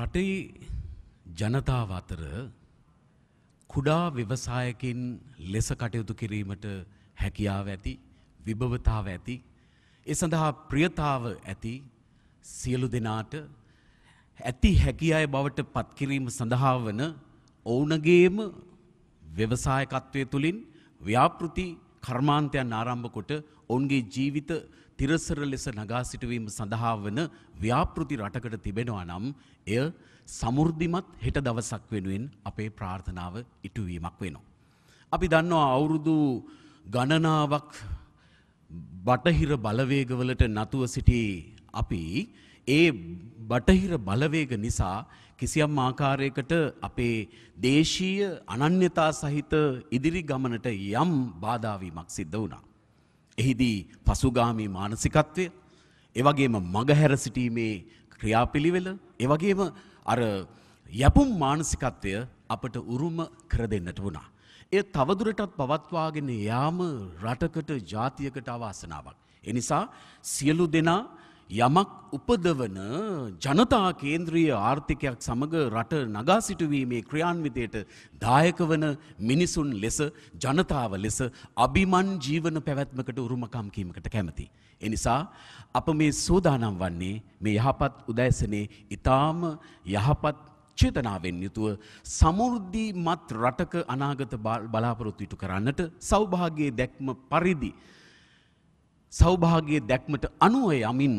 රටේ ජනතාව අතර කුඩා ව්‍යවසායකින් ලෙස කටයුතු කිරීමට හැකියාව ඇති විභවතාව ඇති ඒ සඳහා ප්‍රියතාව ඇති සියලු දෙනාට ඇති හැකියාය බවට පත්කිරීම සඳහා වන ඔවුනගේම ව්‍යවසායකත්වය තුළින් ව්‍යාපෘති කර්මාන්තයන් ආරම්භ කොට ඔවුන්ගේ ජීවිත තිරසර ලෙස නගා සිටුවීම සඳහා වන ව්‍යාපෘති රටකට තිබෙනවා නම් එය සමෘද්ධිමත් හෙට දවසක් වෙනුවෙන් අපේ ප්‍රාර්ථනාව ඉටුවීමක් වෙනවා. අපි දන්නවා අවුරුදු ගණනාවක් බටහිර බලවේගවලට නතුව සිටි අපි ඒ බටහිර බලවේග නිසා කිසියම් ආකාරයකට අපේ දේශීය අනන්‍යතා සහිත ඉදිරි ගමනට යම් බාධාවීමක් සිද්ධ වුණා. එහිදී පසුගාමී මානසිකත්වය එවගේම මගහැර සිටීමේ ක්‍රියාපිළිවෙල එවගේම අර යැපුම් මානසිකත්වය අපට උරුම කර දෙන්නට වුණා. ඒ තවදුරටත් පවත්වාගෙන යාම රටකට ජාතියකට අවාසනාවක්. එනිසා සියලු දෙනා යමක් උපදවන ජනතා කේන්ද්‍රීය ආර්ථිකයක් සමඟ රට නගා සිටුවීමේ ක්‍රියාන්විතයට දායක වන මිනිසුන් ලෙස ජනතාව ලෙස අභිමන් ජීවන පැවැත්මකට උරුමකම් කීමකට කැමති. එනිසා අප මේ සූදානම් වන්නේ මේ යහපත් උදැසනේ ඊටාම යහපත් චේතනාවෙන් යුතුව සමෘද්ධිමත් රටක අනාගත බලාපොරොත්තු ඉටු කරන්නට සෞභාගයේ දැක්ම පරිදි සෞභාග්‍ය දැක්මට අනුව යමින්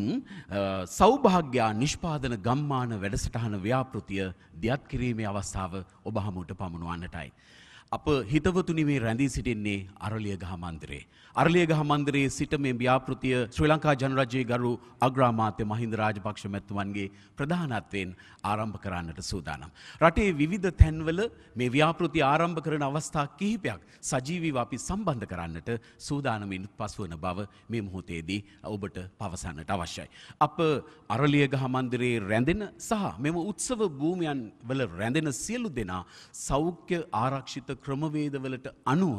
සෞභාග්‍යා නිෂ්පාදන ගම්මාන වැඩසටහන ව්‍යාපෘතිය දියත් කිරීමේ අවස්ථාව ඔබ හමුවට පමුණුවන්නටයි. අප හිතවතුනි මේ රැඳී සිටින්නේ අරලිය ගහ මන්දිරේ. අරලිය ගහ මන්දිරයේ සිට මේ ව්‍යාපෘතිය ශ්‍රී ලංකා ජනරජයේ ගරු අග්‍රාමාත්‍ය මහින්ද රාජපක්ෂ මැතිතුමන්ගේ ප්‍රධානත්වයෙන් ආරම්භ කරන්නට සූදානම්. රටේ විවිධ තැන්වල මේ ව්‍යාපෘති ආරම්භ කරන අවස්ථා කිහිපයක් සජීවීව අපි සම්බන්ධ කරන්නට සූදානමින් පසුවන බව මේ මොහොතේදී ඔබට පවසන්නට අවශ්‍යයි. අප අරලිය ගහ මන්දිරයේ රැඳෙන සහ මෙම උත්සව භූමියන් වල රැඳෙන සියලු දෙනා සෞඛ්‍ය ආරක්ෂිත ක්‍රමවේදවලට අනුව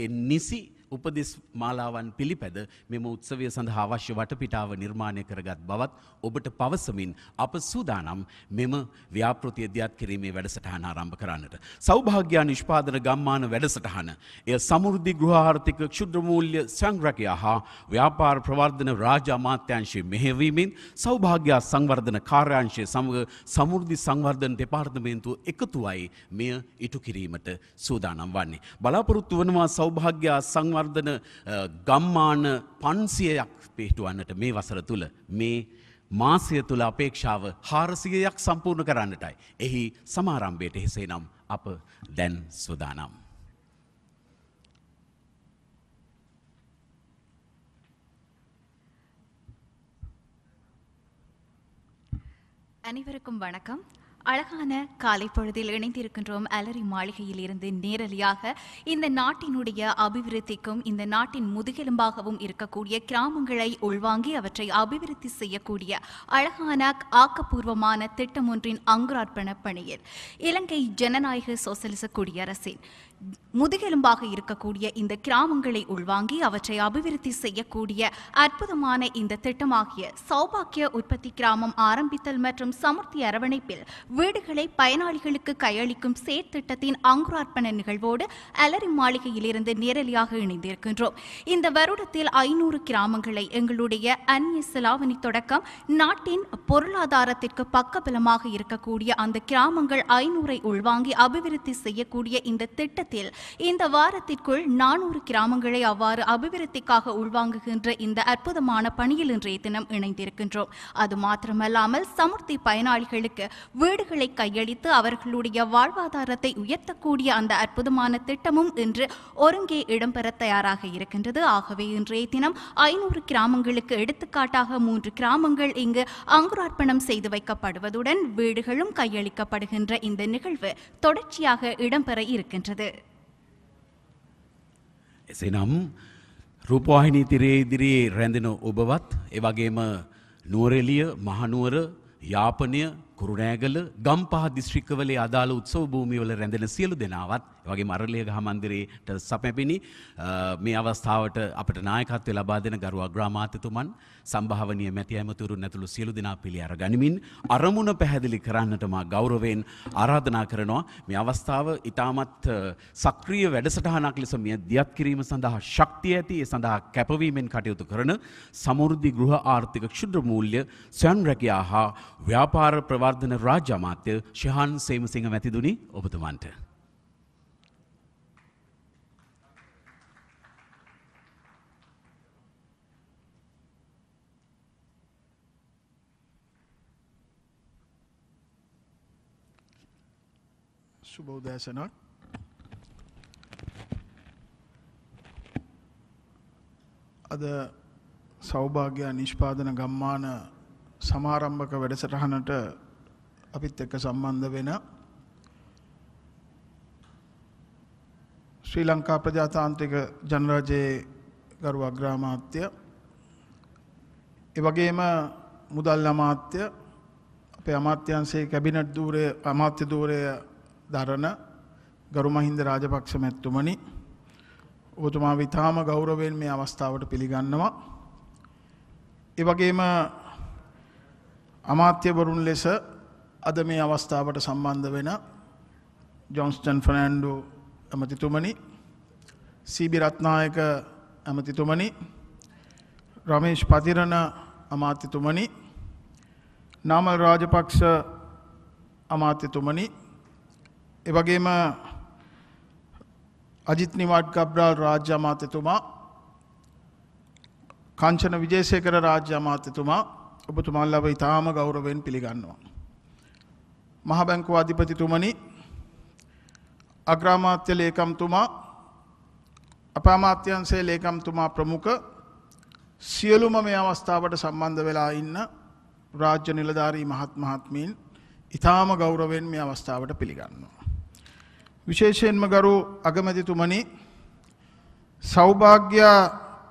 ඒ නිසි උපදෙස් මාලාවන් පිළිපැද මෙම උත්සවය සඳහා අවශ්‍ය වටපිටාව නිර්මාණය කරගත් බවත් ඔබට පවසමින් අප සූදානම් මෙම ව්‍යාපෘති අධ්‍යත් කිරීමේ වැඩසටහන ආරම්භ කරන්නට. සෞභාග්‍යා නිෂ්පාදන ගම්මාන වැඩසටහන. එය සමෘද්ධි ගෘහාර්ථික ක්ෂුද්‍රමූල්‍ය සංරකයා හා ව්‍යාපාර ප්‍රවර්ධන රාජ අමාත්‍යංශයේ මෙහෙවීමෙන් සෞභාග්‍යා සංවර්ධන කාර්යාංශය සමග සමෘද්ධි සංවර්ධන දෙපාර්තමේන්තුව එකතුවයි මෙය ඉටු කිරීමට සූදානම් වන්නේ. බලාපොරොත්තු වනවා සෞභාග්‍යා සංවර්ධන සංවර්ධන ගම්මාන පන්සියයක් පිහිටුවන්නට මේ වසර තුළ මේ මාසය තුළ අපේක්ෂාව හාරසියයක් සම්පූර්ණ කරන්නටයි. එහි සමාරම්භයට එසේනම් අප දැන් සුදානම්. அனைவருக்கும் வணக்கம் அழகான காலை பொழுதில் இணைந்திருக்கின்றோம் அலரி மாளிகையில் இருந்து நேரலியாக இந்த நாட்டினுடைய அபிவிருத்திக்கும் இந்த நாட்டின் முதுகெலும்பாகவும் இருக்கக்கூடிய கிராமங்களை உள்வாங்கி அவற்றை அபிவிருத்தி செய்யக்கூடிய அழகான ஆக்கப்பூர்வமான திட்டம் ஒன்றின் அங்குரார்ப்பண பணியில் இலங்கை ஜனநாயக சோசலிச குடியரசின் முதுகெலும்பாக இருக்கக்கூடிய இந்த கிராமங்களை உள்வாங்கி அவற்றை அபிவிருத்தி செய்யக்கூடிய அற்புதமான இந்த திட்டமாகிய சௌபாக்கிய உற்பத்தி கிராமம் ஆரம்பித்தல் மற்றும் சமர்த்தி அரவணைப்பில் வீடுகளை பயனாளிகளுக்கு கையளிக்கும் சேர் திட்டத்தின் அங்குரார்ப்பண நிகழ்வோடு அலரி மாளிகையிலிருந்து நேரலியாக இணைந்திருக்கின்றோம் இந்த வருடத்தில் ஐநூறு கிராமங்களை எங்களுடைய அந்நிய செலாவணி தொடக்கம் நாட்டின் பொருளாதாரத்திற்கு பக்கபலமாக இருக்கக்கூடிய அந்த கிராமங்கள் ஐநூறை உள்வாங்கி அபிவிருத்தி செய்யக்கூடிய இந்த திட்டத்தில் நேரத்தில் இந்த வாரத்திற்குள் நானூறு கிராமங்களை அவ்வாறு அபிவிருத்திக்காக உள்வாங்குகின்ற இந்த அற்புதமான பணியில் இன்றைய தினம் இணைந்திருக்கின்றோம் அது மாத்திரமல்லாமல் சமுர்த்தி பயனாளிகளுக்கு வீடுகளை கையளித்து அவர்களுடைய வாழ்வாதாரத்தை உயர்த்தக்கூடிய அந்த அற்புதமான திட்டமும் இன்று ஒருங்கே இடம்பெற தயாராக இருக்கின்றது ஆகவே இன்றைய தினம் ஐநூறு கிராமங்களுக்கு எடுத்துக்காட்டாக மூன்று கிராமங்கள் இங்கு அங்குரார்ப்பணம் செய்து வைக்கப்படுவதுடன் வீடுகளும் கையளிக்கப்படுகின்ற இந்த நிகழ்வு தொடர்ச்சியாக இடம்பெற இருக்கின்றது එසේනම් රූපවාහිනී තිරේ ඉදිරියේ රැඳෙන ඔබවත් ඒ වගේම නුවරඑළිය මහනුවර යාපනය කුරුණෑගල ගම්පහ දිස්ත්‍රික්කවලේ අදාළ උත්සව භූමිවල රැඳෙන සියලු දෙනාවත් වගේ මරලිය ගහමන්දිරයට සපැබිණි මේ අවස්ථාවට අපට නායකත්වය ලබා දෙන ගරුවා ග්‍රාමාත්‍යතුමන් සම්භාවනීය මැති ඇමතුරුන් ඇතුළු සියලු දෙනා පිළිඅර ගනිමින් අරමුණ පැහැදිලි කරන්නට මා ගෞරවයෙන් ආරාධනා කරනවා මේ අවස්ථාව ඉතාමත් සක්‍රීය වැඩසටහනක් ලෙස මෙය දියත් කිරීම සඳහා ශක්තිය ඇති ඒ සඳහා කැපවීමෙන් කටයුතු කරන සමෘද්ධි ගෘහ ආර්ථික ක්ෂුද්‍ර මූල්‍ය ස්වයං රැකියා හා ව්‍යාපාර ප්‍රවර්ධන රාජ්‍ය අමාත්‍ය ශිහාන් සේමසිංහ මැතිදුනි ඔබතුමන්ට සුබෝදෑසනක් අද සෞභාග්‍ය නිෂ්පාදන ගම්මාන සමාරම්භක වැඩසටහනට අපිත් එක්ක සම්බන්ධ වෙන ශ්‍රී ලංකා ප්‍රජාතාන්ත්‍රික ජනරාජයේ ගරු අග්‍රාමාත්‍ය ඒ වගේම මුදල් අමාත්‍ය අපේ අමාත්‍යංශයේ කැබිනට් ධූරය අමාත්‍ය ධූරය දරන ගරුමහින්ද රාජපක්ෂ මැතිතුමනි ඔබතුමා විතාම ගෞරවයෙන් මේ අවස්ථාවට පිළිගන්නවා. ඒ වගේම අමාත්‍යවරුන් ලෙස අද මේ අවස්ථාවට සම්බන්ධ වෙන ජොන්ස්ටන් ෆර්නැන්ඩෝ ඇමතිතුමනි, සීබි රත්නායක ඇමතිතුමනි, රමේෂ් පතිරණ අමාත්‍යතුමනි, නාමල් රාජපක්ෂ අමාත්‍යතුමනි එවගේම අජිත් නිවාඩ් ගබ්‍රාල් රාජ්‍ය අමාත්‍යතුමා කංචන විජේසේකර රාජ්‍ය අමාත්‍යතුමා ඔබතුමාල්ලව ඉතාම ගෞරවයෙන් පිළිගන්නවා. මහ බැංකුව අධිපතිතුමනි අග්‍රාමාත්‍ය ලේකම්තුමා අපාමාත්‍යන්සේ ලේකම්තුමා ප්‍රමුඛ සියලුම මේ අවස්ථාවට සම්බන්ධ වෙලා ඉන්න රාජ්‍ය නිලධාරී මහත් මහත්මීන් ඉතාම ගෞරවෙන් මේ අවස්ථාවට පිළිගන්නවා. විශේෂයෙන්ම ගරු අගමැතිතුමනි සෞභාග්‍ය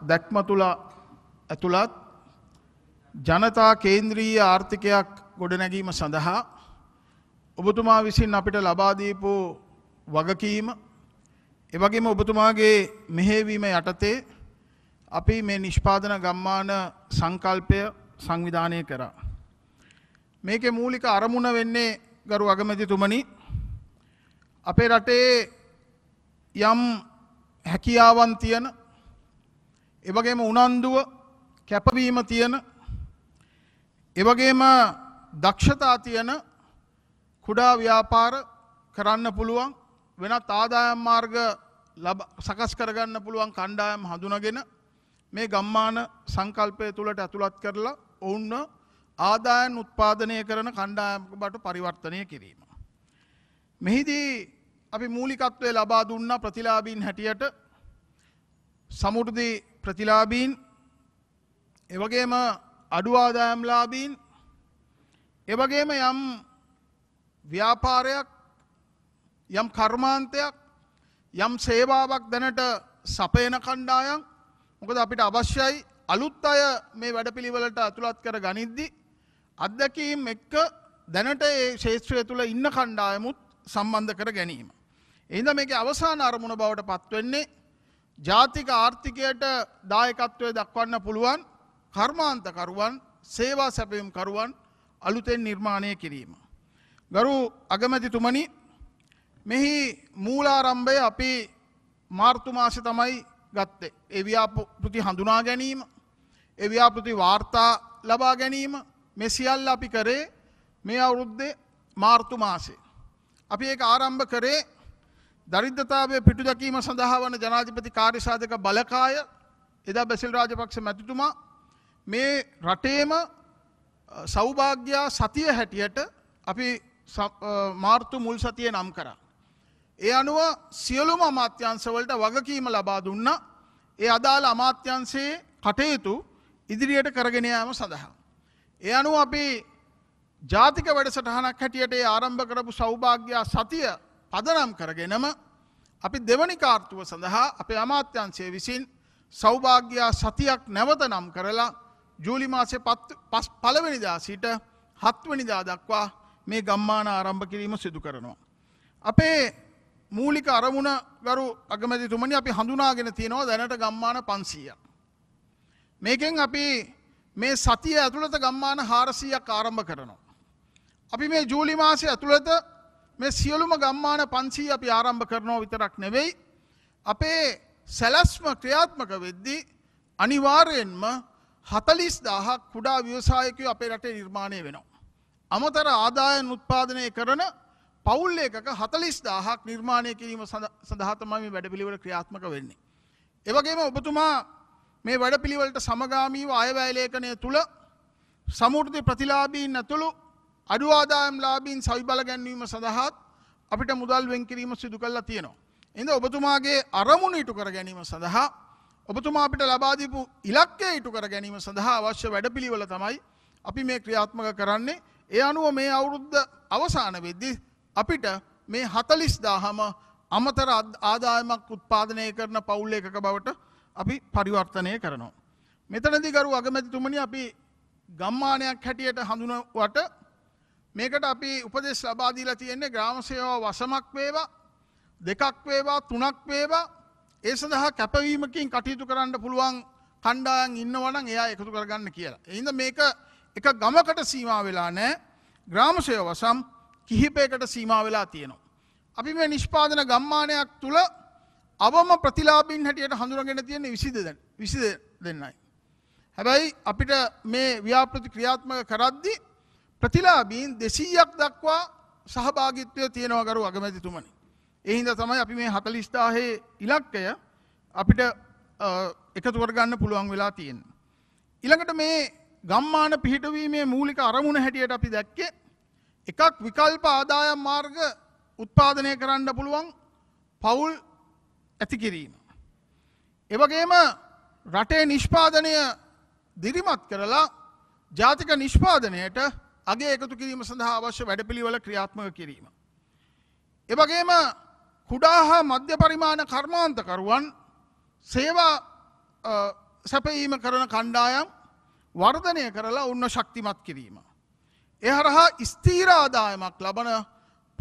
දැක්ම තුළ ඇතුළත් ජනතා කේන්ද්‍රීය ආර්ථිකයක් ගොඩනැගීම සඳහා ඔබතුමා විසින් අපිට ලබාදීපු වගකීම එවගේම ඔබතුමාගේ මෙහෙවීම යටතේ අපි මේ නිෂ්පාදන ගම්මාන සංකල්පය සංවිධානය කරා. මේකේ මූලික අරමුණ වෙන්නේ ගරු අගමැතිතුමනි අපේ රටේ යම් හැකියාවන් තියෙන එවගේම උනන්දුව කැපවීම තියෙන එවගේම දක්ෂතා තියෙන කුඩා ව්‍යාපාර කරන්න පුළුවන් වෙනත් ආදායම් මාර්ග සකස් කරගන්න පුළුවන් කණ්ඩායම් හඳුනගෙන මේ ගම්මාන සංකල්පය තුළට ඇතුළත් කරලා ඔවුන්ව ආදායන් උත්පාදනය කරන කණ්ඩායමක බට පරිවර්තනය කිරීම. මෙහිදී අපි මූලිකත්වය ලබා දුන්න ප්‍රතිලාබීන් හැටියට සමුෘදි ප්‍රතිලාබීන් එවගේම අඩුවාදායම්ලාබීන් එවගේම යම් ව්‍යාපාරයක් යම් කර්මාන්තයක් යම් සේවාවක් දැනට සපයන කණ්ඩායම් මොකද අපිට අවශ්‍යයි අලුත් අය මේ වැඩපිළිවෙලට ඇතුළත් කර ගනිද්දි අත්දැකීම් එක්ක දැනට ඒ ශේත්‍රය තුළ ඉන්න කණ්ඩායමුත් සම්බන්ධ කර ගැනීම. එහිද මේක අවසාන අරමුණ බවට පත්වෙන්නේ ජාතික ආර්ථිකයට දායකත්වය දක්වන්න පුළුවන් කර්මාන්තකරුවන් සේවා සැපයුම්කරුවන් අලුතෙන් නිර්මාණය කිරීම. ගරු අගමැතිතුමනි මෙහි මූලාරම්භය අපි මාර්තුමාසි තමයි ගත්තේ. එව්‍යාපෘති හඳුනා ගැනීම එව්‍යාපෘති වාර්තා ලබා ගැනීම මෙසිියල් අපි කරේ මේ අවුරුද්දේ මාර්තුමාසේ. අපි ඒක ආරම්භ කරේ දරිද්‍රතාවය පිටු දැකීම සඳහා වන ජනාධිපති කාර්යසාධක බලකාය එදා බැසිල් රාජපක්ෂ මැතිතුමා මේ රටේම සෞභාග්‍යා සතිය හැටියට අපි මාර්තු මුල් සතිය නම් කරා. ඒ අනුව සියලුම අමාත්‍යංශවලට වගකීම ලබා දුන්න ඒ අදාළ අමාත්‍යංශයේ කටයුතු ඉදිරියට කරගෙන යාම සඳහා. ඒ අනුව අපි ජාතික වැඩසටහනක් හැටියට ආරම්භ කරපු සෞභාග්‍යයා සතිය පදනම් කරගෙනම අපි දෙවනි කාර්තුව සඳහා අපේ අමාත්‍යන්සේ විසින් සෞභාග්‍යයා සතියක් නැවත නම් කරලා ජූලි මාසය පස් පලවෙනිදා සිට හත්වනිදා දක්වා මේ ගම්මාන ආරම්භ කිරීම සිදු කරනවා. අපේ මූලික අරමුණ ගරු අගමැතිතුමනි අපි හඳුනාගෙන තියෙනවා දැනට ගම්මාන පන්සීය. මේකෙන් අපි මේ සතිය ඇතුළත ගම්මාන හාරසීයක් ආරම්භ කරනවා. අපි මේ ජූලි මාසය ඇතුළත මේ සියලුම ගම්මාන පන්සී අපි ආරම්භ කරනෝ විතරක් නෙවෙයි. අපේ සැලැස්ම ක්‍රියාත්මක වෙද්දි අනිවාර්යෙන්ම හතලිස් දාහක් කුඩා ව්‍යවසායකය අපේ රටේ නිර්මාණය වෙනවා. අමතර ආදායන් උත්පාදනය කරන පවුල්ලේකක හතලිස් දාහක් නිර්මාණය කිරීම සඳහතමම වැඩපිළිවල ක්‍රියාත්මක වෙන්නේ. එවගේම ඔබතුමා මේ වැඩපිළිවලට සමගාමීව අයවැයලේඛනය තුළ සමෘධි ප්‍රතිලාබීන් ඇතුළු අඩු ආදායම් ලාබීන් සවිබල ගැන්වීම සඳහාත් අපිට මුදල් වෙන්කිරීම සිදු කල්ලා තියෙනවා. එඳ ඔබතුමාගේ අරමුණ ඉටු කර ගැනීම සඳහා ඔබතුමා අපිට ලබාදීපු ඉලක්කය ඉටු කර ගැනීම සඳහා අවශ්‍ය වැඩපිළිවෙල තමයි අපි මේ ක්‍රියාත්මක කරන්නේ ඒ අනුව මේ අවුරුද්ධ අවසාන වෙද්දි අපිට මේ හතලිස් දාහම අමතර ආදායමක් උත්පාදනය කරන පවුල්ලේකක බවට අපි පරිවර්තනය කරනවා. මෙතනදිගරු අගමැතිතුමනි අපි ගම්මානයක් හැටියට හඳුනවට මේකට අපි උපදෙස් ලබාදීලා තියෙන්නේ ග්‍රාමසයෝ වසමක් වේවා දෙකක් වේවා තුනක් වේවා ඒ සඳහා කැපවීමකින් කටයුතු කරන්න පුළුවන් කණ්ඩායන් ඉන්නවනම් එයා එකතු කරගන්න කියලා. එහින්ද මේක එක ගමකට සීමා වෙලා නෑ ග්‍රාමසය වසම් කිහිපයකට සීමා වෙලා තියෙනවා. අපි මේ නිෂ්පාදන ගම්මානයක් තුළ අවම ප්‍රතිලාබින් හැටියට හඳුරගෙන තියෙන විසිදදන විසි දෙන්නයි. හැබැයි අපිට මේ ව්‍යාපෘති ක්‍රියාත්මක කරද්දිී ප්‍රතිලාබීන් දෙසීයක් දක්වා සහභාගිත්වය තියෙනවා ගරු අගමැතිතුමනි. එහින්ද තමයි අපි මේ හතලිස්ථාහයේ ඉලක්කය අපිට එකතුවරගන්න පුළුවන් වෙලා තියෙන්. ඉළඟට මේ ගම්මාන පිහිටවීමේ මූලික අරමුණ හැටියට අපි දැක්කේ එකක් විකල්ප ආදායම් මාර්ග උත්පාදනය කරන්න පුළුවන් පවුල් ඇති කිරීම. එවගේම රටේ නිෂ්පාදනය දිරිමත් කරලා ජාතික නිෂ්පාදනයට අගේ එකතු කිරීම සඳහා අවශ්‍ය වැඩපිළිවෙල ක්‍රියාත්මක කිරීම. එවගේම කුඩා හා මධ්‍ය පරිමාණ කර්මාන්තකරුවන් සේවා සැපයීම කරන කණ්ඩායම් වර්ධනය කරලා උන්න ශක්තිමත් කිරීම. එහරහා ස්තීරාදායමක් ලබන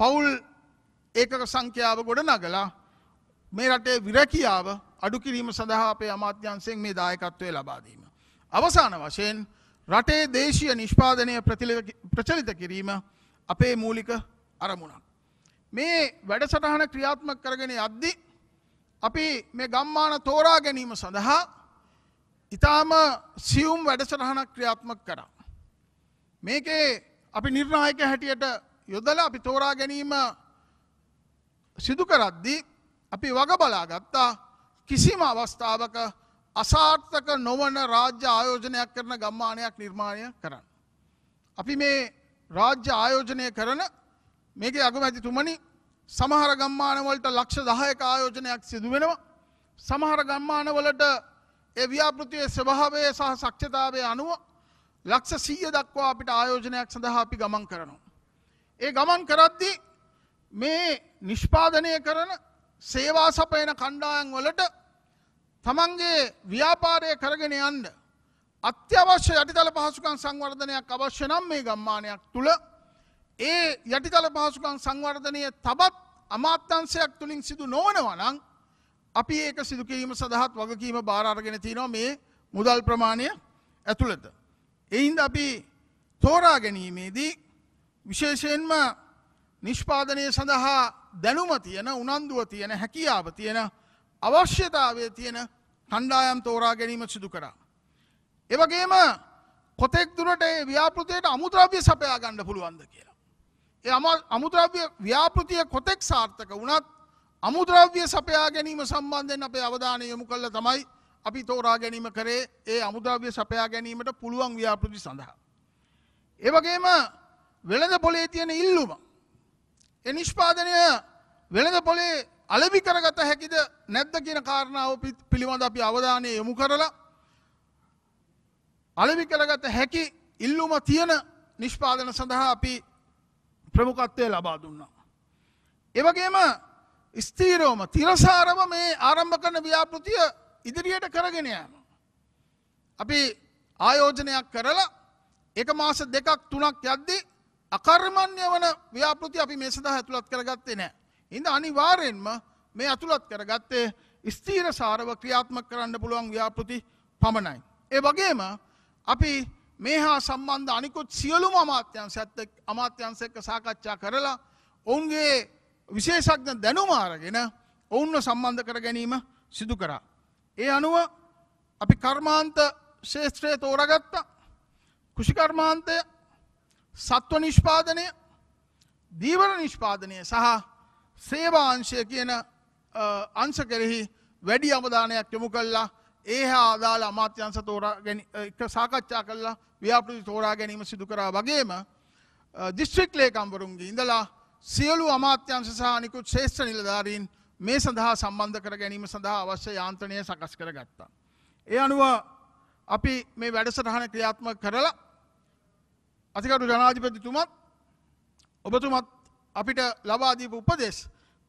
පවුල් ඒක සංඛ්‍යාව ගොඩ නගලා මේ රටේ විරැකියාව අඩු කිරීම සඳහා අපේ අමාත්‍යන්සයෙන් මේ දායකත්වය ලබාදීම. අවසාන වශයෙන් රටේ දේශීය නිෂ්පාදනය ප්‍රචලිත කිරීම අපේ මූලික අරමුණක්. මේ වැඩසටහන ක්‍රියාත්මක කරගෙන අද්දි අපි මේ ගම්මාන තෝරා ගැනීම සඳහා ඉතාම සියුම් වැඩසටහනක් ක්‍රියාත්මක කරා. මේකේ අපි නිර්ණායක හැටියට යොදල අපි තෝරා ගැනීම සිදු කරද්දී අපි වග බලා ගත්තා කිසිම අවස්ථාවක අසාර්ථක නොවන රාජ්‍ය ආයෝජනයක් කරන ගම්මානයක් නිර්මාණය කරන්න. අපි මේ රාජ්‍ය ආයෝජනය කරන මේක අගමැතිතුමනි සමහර ගම්මානවලට ලක්ෂ දහයක ආයෝජනයක් සිදුවෙනවා. සමහර ගම්මානවලට ඒ ව්‍යාපෘතිය ස්වභාවය සහ සක්ෂතාවය අනුව ලක්ෂ සීය දක්වා අපිට ආයෝජනයක් සඳහා අපි ගමන් කරනවා. ඒ ගමන් කරද්දි මේ නිෂ්පාදනය කරන සේවා සපයන කණ්ඩායන් වලට තමන්ගේ ව්‍යාපාරය කරගෙන යන්න අත්‍යවශ්‍ය යටිතල පහසුකම් සංවර්ධනයක් අවශ්‍ය නම් මේ ගම්මානයක් තුළ ඒ යටිතල පහසුකම් සංවර්ධනය තබත් අමාත්‍යංශයක් තුළින් සිදු නොවනවා නම් අපි ඒක සිදු කිරීම සඳහාත් වගකීම බාර අරගෙන තිනවා මේ මුදල් ප්‍රමාණය ඇතුළත. එයින්ද අපි තෝරා ගැනීමේදී විශේෂයෙන්ම නිෂ්පාදනය සඳහා දැනුම තියෙන උනන්දුව තියෙන හැකියාව තියෙන අවශ්‍යතාවය තියෙන කණ්ඩායම් තෝරා ගැනීම සිදු කරා. එවගේම කොතෙක් දුරට ඒ ව්‍යාපෘතියට අමුද්‍රව්‍ය සපයා ගන්න පුළුවන්ද කියලා. ඒ අමුද්‍රව්‍ය ව්‍යාපෘතිය කොතෙක් සාර්ථක වුණත් අමුද්‍රව්‍ය සපයා ගැනීම සම්බන්ධයෙන් අපේ අවධානය යොමු කළ තමයි අපි තෝරා ගැනීම කරේ ඒ අමුද්‍රව්‍ය සපයා ගැනීමට පුළුවන් ව්‍යාපෘති සඳහා. ඒවගේම වෙළඳ පොලේ තියෙන ඉල්ලුම. එ නිෂ්පාදනය වෙළඳ පොලේ අලෙවි කරගත හැකිද නැද්ද කියන කාරණාව පිළිබඳ අපි අවධානය යොමු කරලා අලෙවි කරගත හැකි ඉල්ලුම තියෙන නිෂ්පාදන සඳහා අපි ප්‍රමුකත්වය ලබා දුන්නා. එවගේම ස්තීරෝම තිරසාරම මේ ආරම්භ කරන ව්‍යාපෘතිය ඉදිරියට කරගෙන යෑම. අපි ආයෝජනයක් කරලා එක මාස දෙකක් තුනක් යද්දී අකර්මණ්‍ය වන ව්‍යාපෘති අපි මේ සඳහා ඇතුළත් කරගත්තේ නෑ. ඉඳ අනිවාරයෙන්ම මේ ඇතුළත් කරගත්තේ ස්තීර සාරව ක්‍රියාත්ම කරන්න පුළුවන් ව්‍යාපෘති පමණයි. ඒ වගේම අපි මේ හා සම්බන්ධ අනිකුත් සියලුම අමාත්‍යන්ස ඇත්ත අමාත්‍යන්සක සාකච්ඡා කරලා ඔවුන්ගේ විශේෂක්ඥ දැනුමාරගෙන ඔවුන්ව සම්බන්ධ කර ගැනීම සිදු කරා. ඒ අනුව අපි කර්මාන්ත ශේෂත්‍රය තෝරගත්ත කෘෂිකර්මාන්තය සත්ව නිෂ්පාදනය දීවර නිෂ්පාදනය සහ සේවාංශය කියන අංශ කෙරෙහි වැඩි අවධානයක් යොමු කල්ලා ඒ හා අදාළ අමාත්‍යංශ තෝරා එක සාකච්ඡා කල්ලා ව්‍යාපෘති තෝරා ගැනීම සිදු කරා වගේම දිස්ත්‍රික් ලේකම්වරුන්ගේ ඉඳලා සියලු අමාත්‍යංශ සහ අනිකුත් ශේෂ්ඨ නිලධාරීන් මේ සඳහා සම්බන්ධ කර ගැනීම සඳහා අවශ්‍ය යාන්ත්‍රණය සකස් කර ගත්තා. ඒ අනුව අපි මේ වැඩසටහන ක්‍රියාත්මක කරලා අතිකරු ජනාධිපතිතුමත් ඔබතුමත් අපිට ලබා දීපු උපදෙස්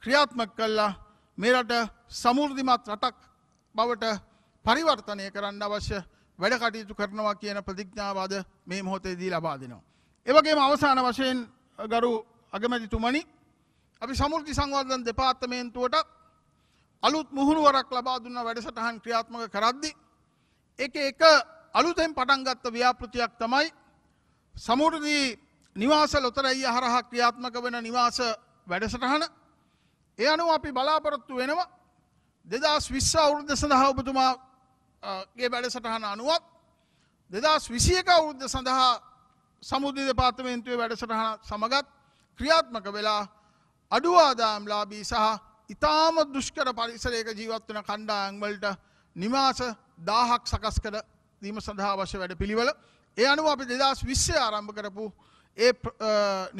ක්‍රියාත්මක කල්ලා මේරට සමෘර්ධිමත් රටක් බවට පරිවර්තනය කරන්න අවශ්‍ය වැඩ කටයුතු කරනවා කියන ප්‍රතිඥාවාද මේ මොහොතේදී ලබා දෙනවා. ඒවගේම අවසාන වශයෙන් ගරු අගමැතිතුමනි අපි සමෘද්ධි සංවර්ධන දෙපාර්තමේන්තුවට අලුත් මුහුණුවරක් ලබා දුන්න වැඩසටහන් ක්‍රියාත්මක කරද්දි එක එක අලුතෙන් පටන් ගත්ත ව්‍යාපෘතියක් තමයි සමෘද්ධි නිවාස ලොතරැය හරහා ක්‍රියාත්මක වෙන නිවාස වැඩසටහන ඒ අනුව අපි බලාපොරොත්තු වෙනවා දෙදස් විශ්ස අවුරුද්ධ සඳහා ඔබතුමාගේ වැඩසටහන අනුවත් දෙදස් විසියක අවුද්ධ සඳහා සමුදධ පාර්තමේන්තුවේ වැඩසටහන සමගත් ක්‍රියාත්මක වෙලා අඩුවාදාම්ලාබී සහ ඉතාම දුෂ්කර පරිසරයක ජීවත්වන කණ්ඩායන්වලට නිමාස දාහක් සකස් කර දීම සඳහා වශ වැඩ පිළිවල ඒ අනුව අපි දෙදස් විශ්ෂය ආරම්භ කරපු ඒ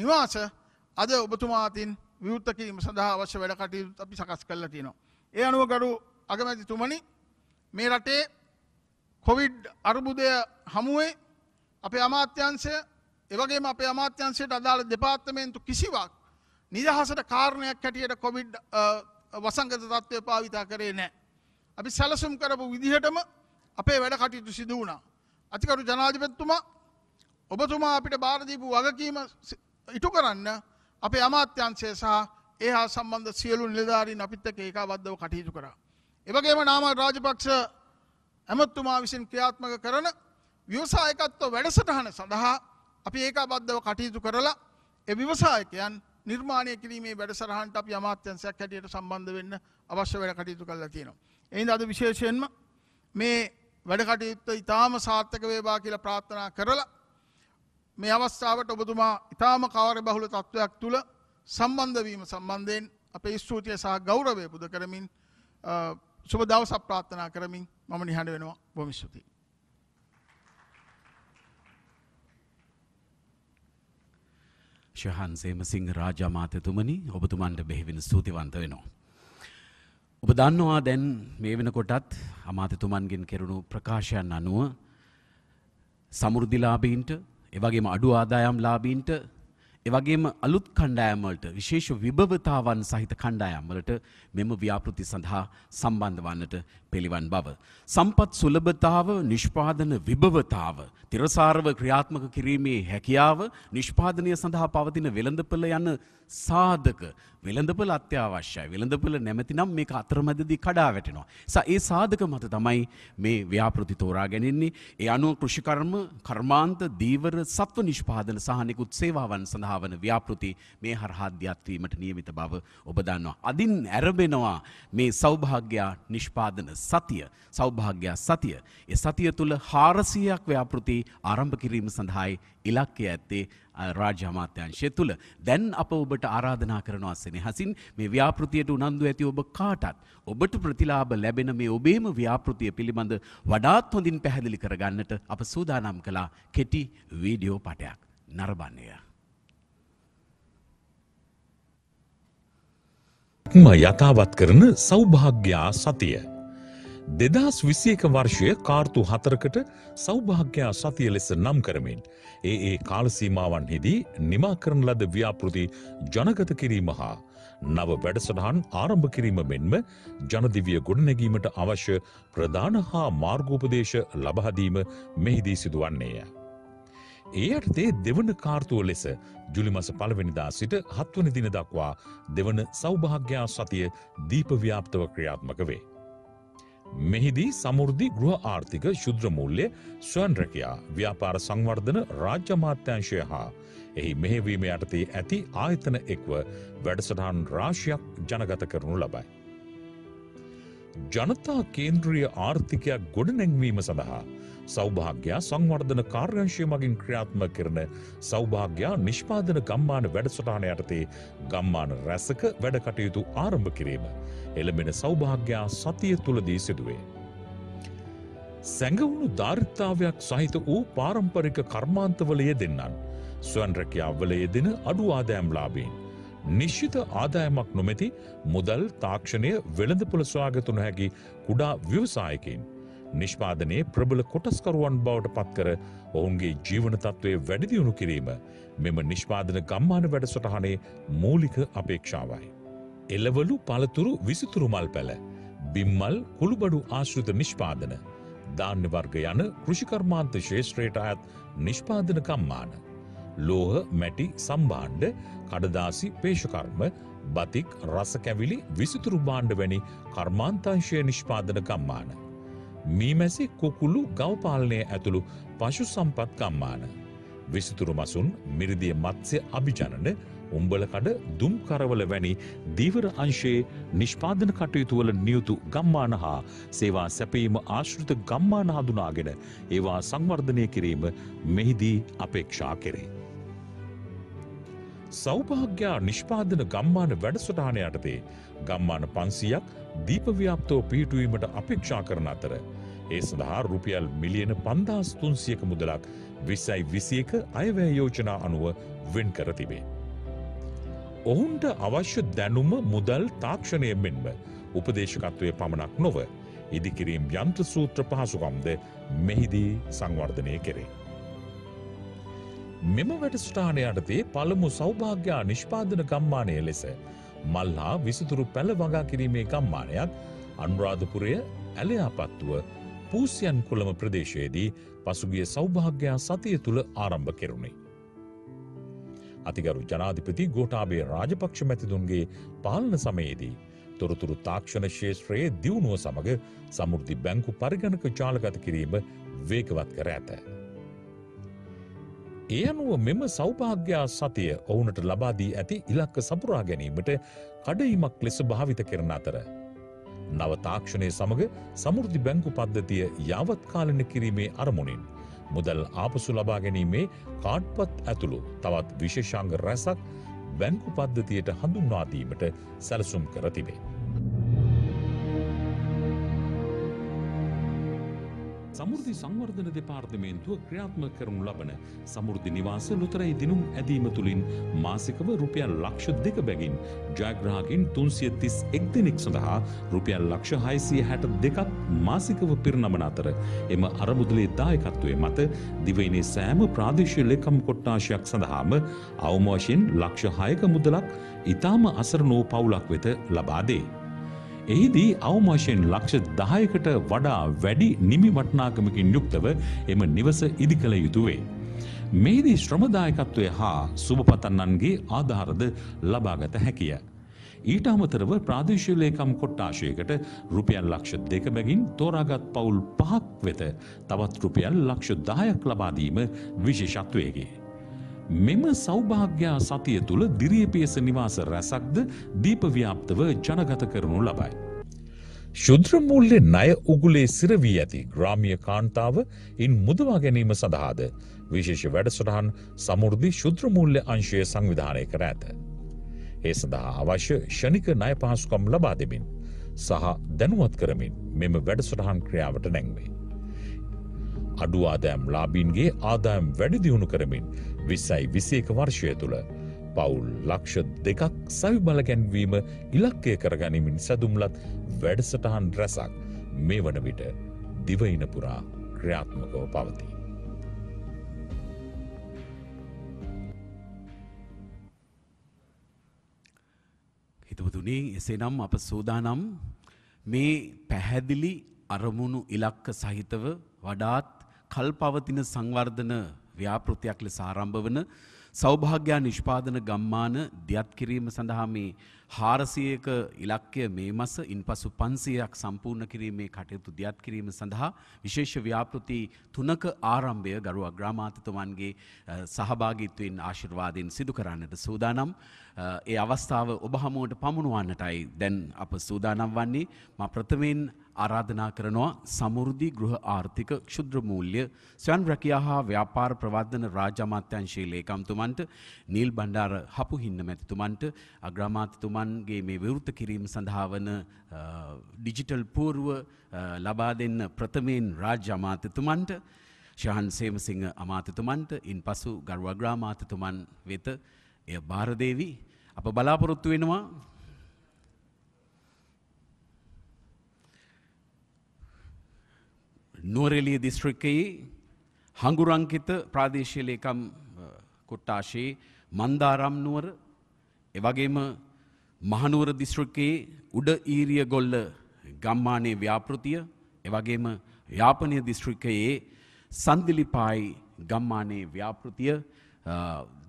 නිවාස අද ඔබතුමාතින් විවෘත කිරීම සඳහා අවශ්‍ය වැඩ කටයුතු අපි සකස් කරලා තියෙනවා. ඒ අනුව ගරු අගමැතිතුමනි මේ රටේ කොවිඩ් අර්බුදය හමුවේ අපේ අමාත්‍යංශය එවගේම අපේ අමාත්‍යංශයට අදාළ දෙපාර්තමේන්තු කිසිවක් නිදහසට කාරණයක් හැටියට කොවිඩ් වසංගත තත්ත්වය පාවිතා කරේ නැහැ. අපි සැලසුම් කරපු විදිහටම අපේ වැඩ කටයුතු සිදු වුණා. අතිකරු ජනාධිපතිතුමා ඔබතුමා අපිට බාර දීපු වගකීම ඉටු කරන්න අපේ අමාත්‍යන්සේ සහ ඒහා සම්බන්ධ සියලු නිලධාරීන් අපිත් එක්ක ඒකාබද්ධව කටයුතු කරා. එවැගේම නාමල් රාජපක්ෂ ඇමතුමා විසින් ක්‍රියාත්මක කරන ව්‍යවසායකත්ව වැඩසටහන සඳහා අපි ඒකාබද්ධව කටයුතු කරලා ඒ ව්‍යවසායකයන් නිර්මාණය කිරීමේ වැඩසටහනට අපි අමාත්‍යංශයක් හැටියට සම්බන්ධ වෙන්න අවශ්‍ය වැඩ කටයුතු කරලා තියෙනවා. එහෙනම් අද විශේෂයෙන්ම මේ වැඩ කටයුත්ත ඉතාම සාර්ථක වේවා කියලා ප්‍රාර්ථනා කරලා මේ අවස්ථාවට ඔබතුමා ඉතාම කාර බහුල තත්ත්වයක් තුළ සම්බන්ධවීම සම්බන්ධයෙන් අපේ ස්තුතිය සහ ගෞරවය පුද කරමින් සුබ දවසක් ප්‍රාර්ථනා කරමින් මම නිහඬ වෙනවා බොහොම ස්තුතියි. ශහන් සේමසිංහ රාජාමාත්‍යතුමනි ඔබතුමන්ට බෙහෙවින් ස්තුතිවන්ත වෙනවා. ඔබ දන්නවා දැන් මේ වෙනකොටත් අමාත්‍යතුමන්ගෙන් කෙරුණු ප්‍රකාශයන් අනුව සමෘද්ධිලාභීන්ට එවගේම අඩු ආදායම් ලාබීන්ට එවගේම අලුත් කණ්ඩායම්වලට විශේෂ විභවතාවන් සහිත කණ්ඩායම්වලට මෙම ව්‍යාපෘති සඳහා සම්බන්ධ වන්නට පිළිවන් බව. සම්පත් සුලභතාව නිෂ්පාදන විභවතාව තිරසාරව ක්‍රියාත්මක කිරීමේ හැකියාව නිෂ්පාදනය සඳහා පවතින වෙළඳපළ යන සාධක වෙළඳපළ අත්‍යවශ්‍යයි. වෙළඳපළ නැමැතිනම් මේක අතරමැදදී කඩා වැටෙනවා. ඒ සාධක මත තමයි මේ ව්‍යාපෘති තෝරා ගැනෙන්නේ. ඒ අනුව කෘෂිකර්ම, කර්මාන්ත, දීවර, සත්ව නිෂ්පාදන සහ නිකුත් සේවාවන් සඳහා වන ව්‍යාපෘති මේ හරහා අධ්‍යයත් වීමට නියමිත බව ඔබ දන්නවා. අදින් ඇරඹෙනවා මේ සෞභාග්‍ය නිෂ්පාදන සතිය. සෞභාග්‍ය සතිය. ඒ සතිය තුල 400ක් ව්‍යාපෘති ආරම්භ කිරීම සඳහායි ඉලක්කය ඇත්තේ රාජ්‍ය අමාත්‍යංශය තුළ. දැන් අප ඔබට ආරාධනා කරනවා සෙනෙහසින් මේ ව්‍යාපෘතියට උනන්දු ඇති ඔබ කාටත් ඔබට ප්‍රතිලාභ ලැබෙන මේ ඔබේම ව්‍යාපෘතිය පිළිබඳ වඩාත් හොඳින් පැහැදිලි කරගන්නට අප සූදානම් කළා කෙටි වීඩියෝ පටයක් නරඹන්නය. ම යථාවත් කරන සෞභාග්‍යා සතිය දෙදස් විසියක වර්ෂය කාර්තු හතරකට සෞභාග්‍යා සතිය ලෙස නම් කරමින්. ඒ ඒ කාලසීමාවන් හිදී නිමා කරන ලද ව්‍යාපෘති ජනගත කිරීම හා. නව වැඩසටහන් ආරම්භ කිරීම මෙන්ම ජනදිවිය ගොඩනැගීමට අවශ්‍ය ප්‍රධාන හා මාර්ගෝපදේශ ලබහදීම මෙහිදී සිදුවන්නේය. ඒ අටතේ දෙවන කාර්තුව ලෙස ජුලිමස පළවෙනිදා සිට හත්වනි දින දක්වා දෙවන සෞභාග්‍යා සතිය දීපව්‍යාප්තව ක්‍රියාත්මක වේ. මෙහිදී සමෘද්ධි ගෘහ ආර්ථික ශුද්‍රමූල්‍ය ස්වන්රකයා ව්‍යාපාර සංවර්ධන රාජ්‍යමාත්‍යංශය හා එහි මෙහෙවීම යටතේ ඇති ආයතන එක්ව වැඩසටහන් රාශියක් ජනගත කරනු ලබයි. ජනතා කේන්ද්‍රීය ආර්ථිකයක් ගොඩනැංවීම සඳහා සෞභාග්‍යා සංවර්ධන කාර්යංශය මගින් ක්‍රියාත්ම කරන සෞභාග්‍යා නිෂ්පාදන ගම්මාන වැඩසටාන යටතේ ගම්මාන රැසක වැඩකටයුතු ආරම්භ කිරීම. එළඹෙන සෞභාග්‍යා සතිය තුළදී සිදුවේ. සැඟවුණු ධාර්තාවයක් සහිත වූ පාරම්පරික කර්මාන්තවලය දෙන්නන්. ස්වන්රැකයාවලය දෙන අඩු ආදෑම්ලාබීන්. නිශ්ෂිත ආදායමක් නොමැති මුදල් තාක්ෂණය වෙළඳපුළ ස්වාගතුන හැකි කුඩා ව්‍යවසායකින්. නිෂ්පාදනයේ ප්‍රබල කොටස්කරුවන් බවට පත්කර ඔවුන්ගේ ජීවන තත්ත්වය වැඩදිියුණු කිරීම මෙම නිෂ්පාදන ගම්මාන වැඩසටහනේ මූලික අපේක්ෂාවයි. එලවලු පළතුරු විසිතුරු මල් පැල, බිම්මල් කුළුබඩු ආශ්‍රෘත නිෂ්පාදන, ධාන්‍යවර්ග යන කෘෂිකර්මාන්ත ශේෂත්‍රයට අයත් නිෂ්පාදන කම්මාන. ලෝහ මැටි සම්බාණ්ඩ කඩදාසි පේෂකර්ම බතික් රසකැවිලි විසිතුරු බාණ්ඩ වැනි කර්මාන්තංශය නිෂ්පාදන කම්මාන. මීමැසි කුකුළු ගවපාලනය ඇතුළු පශු සම්පත් කම්මාන. විසිතුරු මසුන් මිරිදිය මත්ස්‍ය අභිජනන උම්බලකඩ දුම්කරවල වැනි දීවර අංශයේ නිෂ්පාදන කටයුතුවල නියුතු ගම්මාන හා සේවා සැපීම ආශෘත ගම්මාන හඳුනාගෙන ඒවා සංවර්ධනය කිරීම මෙහිදී අපේක්ෂා කෙරේ. සෞභාග්‍යා නිෂ්පාදන ගම්මාන වැඩසටාන යටතේ ගම්මාන පන්සියක් දීපව්‍යාප්තව පිහිටුවීමට අපේක්ෂා කරන අතර. ඒ සඳහා රුපියල් මිලියන පන්දහස් තුන්සියක මුදලක් විස්සයි විසියක අයවැය යෝජනා අනුව වෙන් කර තිබේ. ඔවුන්ට අවශ්‍ය දැනුම මුදල් තාක්ෂණය මෙන්ම උපදේශකත්වය පමණක් නොව ඉදිකිරීම් යන්ත්‍ර සූත්‍ර පහසුකම්ද මෙහිදී සංවර්ධනය කෙරේ. මෙම වැටස්ථානයටතේ පළමු සෞභාග්‍යා නිෂ්පාදන ගම්මානය ලෙස මල් හා විසිතුරු පැළ වගා කිරීමේ කම්මානයක් අනුරාධපුරය ඇලයාපත්තුව පූසියන් කුළම ප්‍රදේශයේදී පසුගිය සෞභාග්‍යයා සතිය තුළ ආරම්භ කෙරුණේ. අතිගරු ජනාධිපති ගෝටාබේ රාජපක්ෂ මැතිදුන්ගේ පාලන සමයේදී තොරතුරු තාක්ෂණ ශේෂත්‍රයේ දියුණුව සමඟ සමුෘද්ධි බැංකු පරිගණක ජාලගත කිරීම වේගවත් කර ඇත. ඒ අනුව මෙම සෞභාග්‍යා සතිය ඔවුනට ලබාදී ඇති ඉලක්ක සපුරා ගැනීමට කඩයිමක් ලෙස භාවිත කරන අතර. නව තාක්ෂණය සමඟ සමුෘධි බැංකු පද්ධතිය යාවත්කාලන කිරීමේ අරමුණින්. මුදල් ආපසු ලබා ගැනීමේ කාඩ්පත් ඇතුළු තවත් විශේෂංග රැසක් බැංකු පද්ධතියට හඳුන්වාදීමට සැලසුම් කර තිබේ. සමෘද්ධි සංවර්ධන දෙපාර්තමේන්තුව ක්‍රියාත්මක කරනු ලබන සමෘද්ධි නිවාස ලුතරයි දිනුම් ඇදීම තුළින් මාසිකව රුපියල් ලක්ෂ දෙක බැගින් ජයග්‍රහකින් තුන්සිය තිස් එක් දෙනෙක් සඳහා රුපියල් ලක්ෂ හයිසිය හැට දෙකක් මාසිකව පිරිනමන අතර එම අරමුදලේ දායකත්වය මත දිවයිනේ සෑම ප්‍රාදේශීය ලේකම් කොට්ටාශයක් සඳහාම අවම වශයෙන් ලක්ෂ හයක මුදලක් ඉතාම අසරණෝ පවුලක් වෙත ලබා දේ. එහිදී අවමාශයෙන් ලක්ෂ දායකට වඩා වැඩි නිමි වටනාකමකින් යුක්තව එම නිවස ඉදි කළ යුතුවේ. මේදී ශ්‍රමදායකත්වය හා සුභපතන්නන්ගේ ආධාරද ලබාගත හැකිය. ඊට අමතරව ප්‍රාදේශීලේකම් කොට්ටාශයකට රුපියල් ලක්ෂ දෙක බැගින් තෝරාගත් පවුල් පහක් වෙත තවත් රුපියල් ලක්ෂ දායක් ලබාදීම විශේෂත්වයගේ. මෙම සෞභාග්‍යා සතිය තුළ දිරිය පියස නිවාස රැසක්ද දීපව්‍යාප්තව ජනගත කරනු ලබයි. ශුද්‍රමූල්‍ය ණය උගුලේ සිරවී ඇති ග්‍රාමිය කාන්තාව ඉන් මුදවා ගැනීම සඳහාද විශේෂ වැඩසටහන් සමෘද්ධි ශුද්‍රමූල්‍ය අංශය සංවිධානය කර ඇත. ඒ සඳහා අවශ්‍ය ෂණික ණය පහසුකම් ලබා දෙමින් සහ දැනුවත් කරමින් මෙම වැඩසටහන් ක්‍රියාවට නැංවේ. අඩු ආදෑම් ලාබීන්ගේ ආදායම් වැඩිදියුණු කරමින් විස්සයි විසේක වර්ෂය තුළ පවුල් ලක්ෂ දෙකක් සවිබලගැන්වීම ඉලක්කය කරගනිමින් සැදුම්ලත් වැඩසටහන් රැසක් මේ වන විට දිවයිනපුරා ක්‍රියාත්මකව පවති. හිතවතුනී එසේනම් අප සූදානම් මේ පැහැදිලි අරමුණු ඉලක්ක සහිතව වඩාත් කල්පවතින සංවර්ධන ව්‍යාපෘතියක් ලෙස ආරම්භ වන සෞභාග්‍යා නිෂ්පාදන ගම්මාන දියත් කිරීම සඳහා මේ හාරසියක ඉලක්කය මේ මස ඉන් පසු පන්සියක් සම්පූර්ණ කිරීමේ කටයුතු දියත් කිරීම සඳහා විශේෂ ව්‍යාපෘති තුනක ආරම්භය ගරුව ග්‍රාමාතතුමන්ගේ සහභාගිත්වයෙන් ආශිර්වාදයෙන් සිදු කරන්නට සූදානම් ඒ අවස්ථාව ඔබ හමුවට පමුණුවන්නටයි දැන් අප සූදානම් වන්නේ මා ප්‍රථමයෙන් ආරාධනා කරනවා සමෘද්ධි ගෘහ ආර්ථික ක්ෂුද්‍ර මූල්‍ය ස්වයන් රැකියා හා ව්‍යාපාර ප්‍රවර්ධන රාජ්‍ය අමාත්‍යාංශයේ ලේකම්තුමන්ට නිල් බණ්ඩාර හපුහින්න මැතිතුමන්ට අග්‍රාමාත්‍යතුමන්ගේ මේ විවෘත කිරීම සඳහා වන ඩිජිටල් පූර්ව ලබා දෙන්න ප්‍රථමයෙන් රාජ්‍ය අමාත්‍යතුමන්ට ශහන් සේමසිංහ අමාත්‍යතුමන්ට ඉන්පසු ගරුවග්‍රාමාත්‍යතුමන් වෙත එය භාරදේවි අප බලාපොරොත්තු වෙනවා නුවරෙලිය දිස්ත්‍රික්කයේ හඟුරංකිත ප්‍රාදේශීලේකම් කොට්ටාශයේ මන්දාරම් නුවර එවගේම මහනුවර දිස්ත්‍රික්කයේ උඩ ඊරිය ගොල්ල ගම්මානයේ ව්‍යාපෘතිය එවගේම යාපනය දිස්ත්‍රික්කයේ සන්දිලිපායි ගම්මානයේ ව්‍යාපෘතිය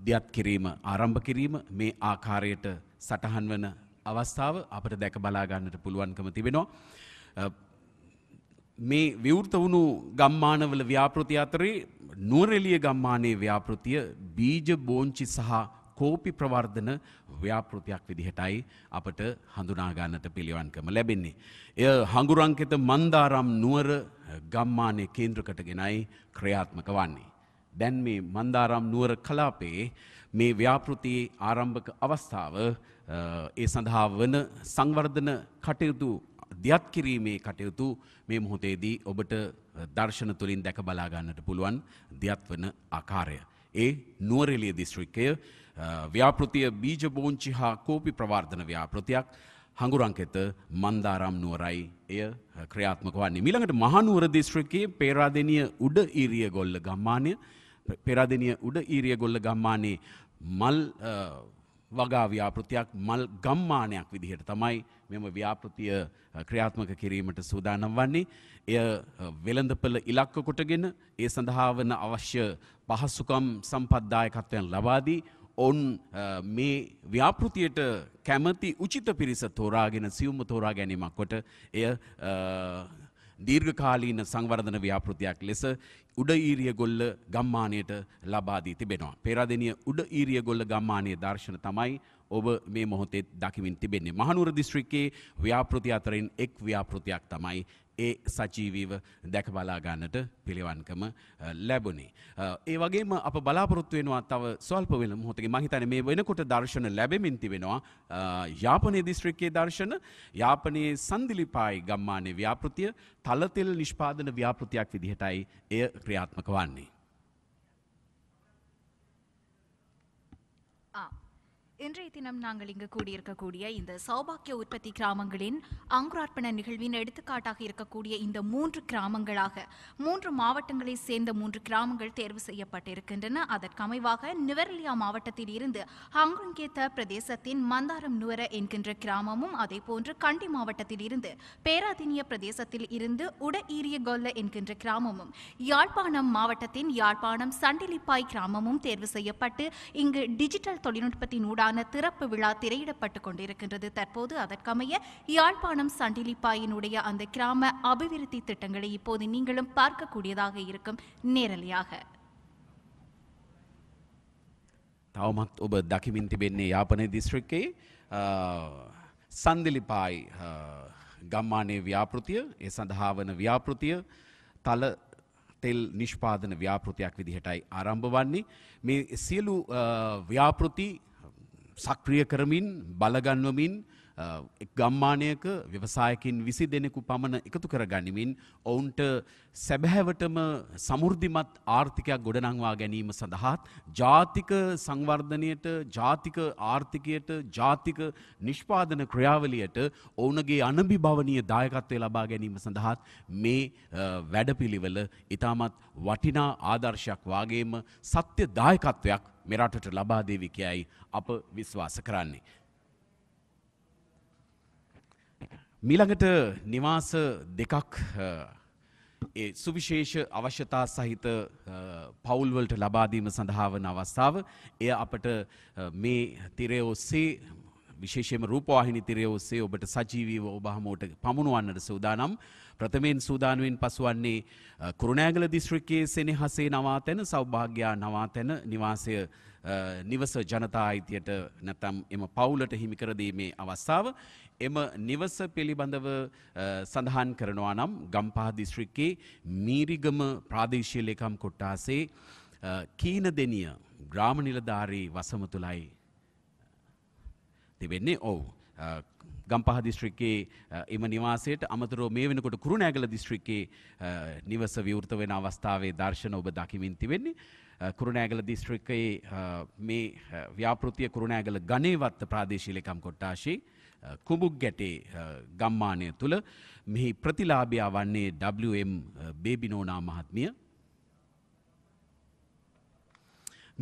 දියත් කිරීම ආරම්භ කිරීම මේ ආකාරයට සටහන් වන අවස්ථාව අපට දැක බලාගන්නට පුළුවන්කම තිබෙනවා. මේ විවෘත වුණු ගම්මානවල ව්‍යාපෘති අතරේ නුවරෙලිය ගම්මානයේ ව්‍යාපෘතිය බීජ බෝංචි සහ කෝපි ප්‍රවර්ධන ව්‍යාපෘතියක් විදිහටයි අපට හඳුනා ගන්නට පිළිවන්කම ලැබෙන්නේ. එය හඟුරංකිත මන්දාරම් නුවර ගම්මානයේ කේන්ද්‍රකටගෙනයි ක්‍රියාත්මක වන්නේ. දැන් මේ මන්දාරම් නුවර කලාපයේ මේ ව්‍යාපෘතියේ ආරම්භක අවස්ථාව ඒ සඳහා වන සංවර්ධන කටයුතු දියත් කිරීමේ කටයුතු මේ මොහොතේදී ඔබට දර්ශන තුළින් දැක බලාගන්නට පුළුවන් දියත් වන ආකාරය. ඒ නුවරෙලිය දිස්ත්‍රික්කය ව්‍යාපෘතිය බීජ බෝංචි හා කෝපි ප්‍රවර්ධන ව්‍යාපෘතියක් හඟුරංකෙත මන්දාරම් නුවරයි එය ක්‍රියාත්මක වන්නේ. මීළඟට මහනුවර දිස්ත්‍රික්කයේ පේරාදෙනිය උඩ ඊරිය ගොල්ල ගම්මානය පේරාදෙනිය උඩ ඊරිය ගොල්ල ගම්මානයේ මල් වගා ව්‍යාපෘතියක් මල් ගම්මානයක් විදිහට තමයි මෙම ව්‍යාපෘතිය ක්‍රියාත්මක කිරීමට සූදානම් වන්නේ. එය වෙළඳපළ ඉලක්ක කොටගෙන ඒ සඳහා වන අවශ්‍ය පහසුකම් සම්පත්දායකත්වයන් ලබාදී ඔවුන් මේ ව්‍යාපෘතියට කැමති උචිත පිරිස තෝරාගෙන සියුම්ම තෝරා ගැනීමක් කොට එය දීර්ඝකාලීන සංවර්ධන ව්‍යාපෘතියක් ලෙස උඩඊරියගොල්ල ගම්මානයට ලබා දී තිබෙනවා. පෙරදෙනිය උඩඊරියගොල්ල ගම්මානයේ දර්ශන තමයි ඔබ මේ මොහොතේ දකිමින් තිබෙන්නේ. මහනුවර දිස්ත්‍රික්කයේ ව්‍යාපෘති අතරින් එක් ව්‍යාපෘතියක් තමයි ඒ සජීවීව දැකබලා ගන්නට පිළිවන්කම ලැබුණේ. ඒ වගේම අප බලාපොරොත්තු වෙනවා තව ස්වල්ප වෙන මොහොතකින් මම හිතන්නේ මේ වෙනකොට දර්ශන ලැබෙමින් තිබෙනවා යාපනයේ දිස්ත්‍රික්කයේ දර්ශන යාපනයේ සන්දිලිපායි ගම්මානයේ ව්‍යාපෘතිය තලතෙල් නිෂ්පාදන ව්‍යාපෘතියක් විදිහටයි එය ක්‍රියාත්මක වන්නේ. இன்றைய தினம் நாங்கள் இங்கு கூடியிருக்கக்கூடிய இந்த சௌபாக்கிய உற்பத்தி கிராமங்களின் அங்குரார்ப்பண நிகழ்வின் எடுத்துக்காட்டாக இருக்கக்கூடிய இந்த மூன்று கிராமங்களாக மூன்று மாவட்டங்களை சேர்ந்த மூன்று கிராமங்கள் தேர்வு செய்யப்பட்டிருக்கின்றன அதற்கமைவாக நுவரெலியா மாவட்டத்தில் இருந்து ஹங்குங்கேத்த பிரதேசத்தின் மந்தாரம் நுவர என்கின்ற கிராமமும் அதே போன்று கண்டி மாவட்டத்தில் இருந்து பேராதினிய பிரதேசத்தில் இருந்து உட ஈரிய கொல்ல என்கின்ற கிராமமும் யாழ்ப்பாணம் மாவட்டத்தின் யாழ்ப்பாணம் சண்டிலிப்பாய் கிராமமும் தேர்வு செய்யப்பட்டு இங்கு டிஜிட்டல் தொழில்நுட்பத்தின் ஊடாக தொடர்பான திறப்பு விழா திரையிடப்பட்டுக் கொண்டிருக்கின்றது தற்போது அதற்கமைய யாழ்ப்பாணம் சண்டிலிப்பாயினுடைய அந்த கிராம அபிவிருத்தி திட்டங்களை இப்போது நீங்களும் பார்க்கக்கூடியதாக இருக்கும் நேரலையாக තවමත් ඔබ දකිමින් තිබෙන්නේ යාපනය දිස්ත්‍රික්කේ සන්දිලිපායි ගම්මානයේ ව්‍යාපෘතිය ඒ සඳහා වන ව්‍යාපෘතිය තල තෙල් නිෂ්පාදන ව්‍යාපෘතියක් විදිහටයි ආරම්භ වන්නේ මේ සියලු ව්‍යාපෘති සක්‍රිය කරමින් බලගන්වමින් එක් ගම්මානයක ව්‍යවසායකින් විසි දෙනෙකු පමණ එකතු කර ගනිමින් ඔවුන්ට සැබැහැවටම සමෘද්ධිමත් ආර්ථිකයක් ගොඩනංවා ගැනීම සඳහාත් ජාතික සංවර්ධනයට ජාතික ආර්ථිකයට ජාතික නිෂ්පාදන ක්‍රියාවලියට ඔවුනගේ අනභිභවනීය දායකත්වය ලබා ගැනීම සඳහාත් මේ වැඩපිළිවෙල ඉතාමත් වටිනා ආදර්ශයක් වාගේම සත්‍ය දායකත්වයක් මෙරටට ලබා දෙවි කියයි අප විශ්වාස කරන්නේ. මීළඟට නිවාස දෙකක් ඒ සුවිශේෂ අවශ්‍යතා සහිත පවුල්වලට ලබාදීම සඳහාවන අවස්ථාව එය අපට මේ තිරය ඔස්සේ විශේෂම රූපවාහිනි තිරය ඔස්සේ ඔබට සජීවීව ඔබ හමුවට පමුණුවන්නට සූදානම්. ප්‍රථමයෙන් සූදානුවෙන් පසුවන්නේ කුරුණෑගල දිස්ත්‍රික්කයේ සෙනෙහසේ නවාතැන සෞභාග්‍යා නවාතැන නිවාසය නිවස ජනතා අයිතියට නැතම් එම පවුලට හිමිකරදීමේ අවස්ථාව. එම නිවස පිළිබඳව සඳහන් කරනවා නම් ගම්පහ දිස්ත්‍රික්කේ මීරිගම ප්‍රාදේශීය ලේකම් කොට්ටාසේ කීන දෙනිය ග්‍රාම නිලධාරී වසම තුලයි තිබෙන්නේ ඔව් ගම්පහ දිස්ත්‍රික්කයේ එම නිවාසයට අමතරෝ මේ වෙනකොට කුරුණෑගල දිස්ත්‍රික්කයේ නිවස විවෘත වෙන අවස්ථාවේ දර්ශන ඔබ දකිමින් තිබෙන්නේ. කුරුණෑගල දිස්ත්‍රික්කයේ මේ ව්‍යාපෘතිය කුරුණෑගල ගනේවත්ත ප්‍රාදේශීලකම් කොට්ටාශී කුඹුක් ගැටේ ගම්මානය තුළ මෙහි ප්‍රතිලාභයා වන්නේ WM බේබිනෝනා මහත්මිය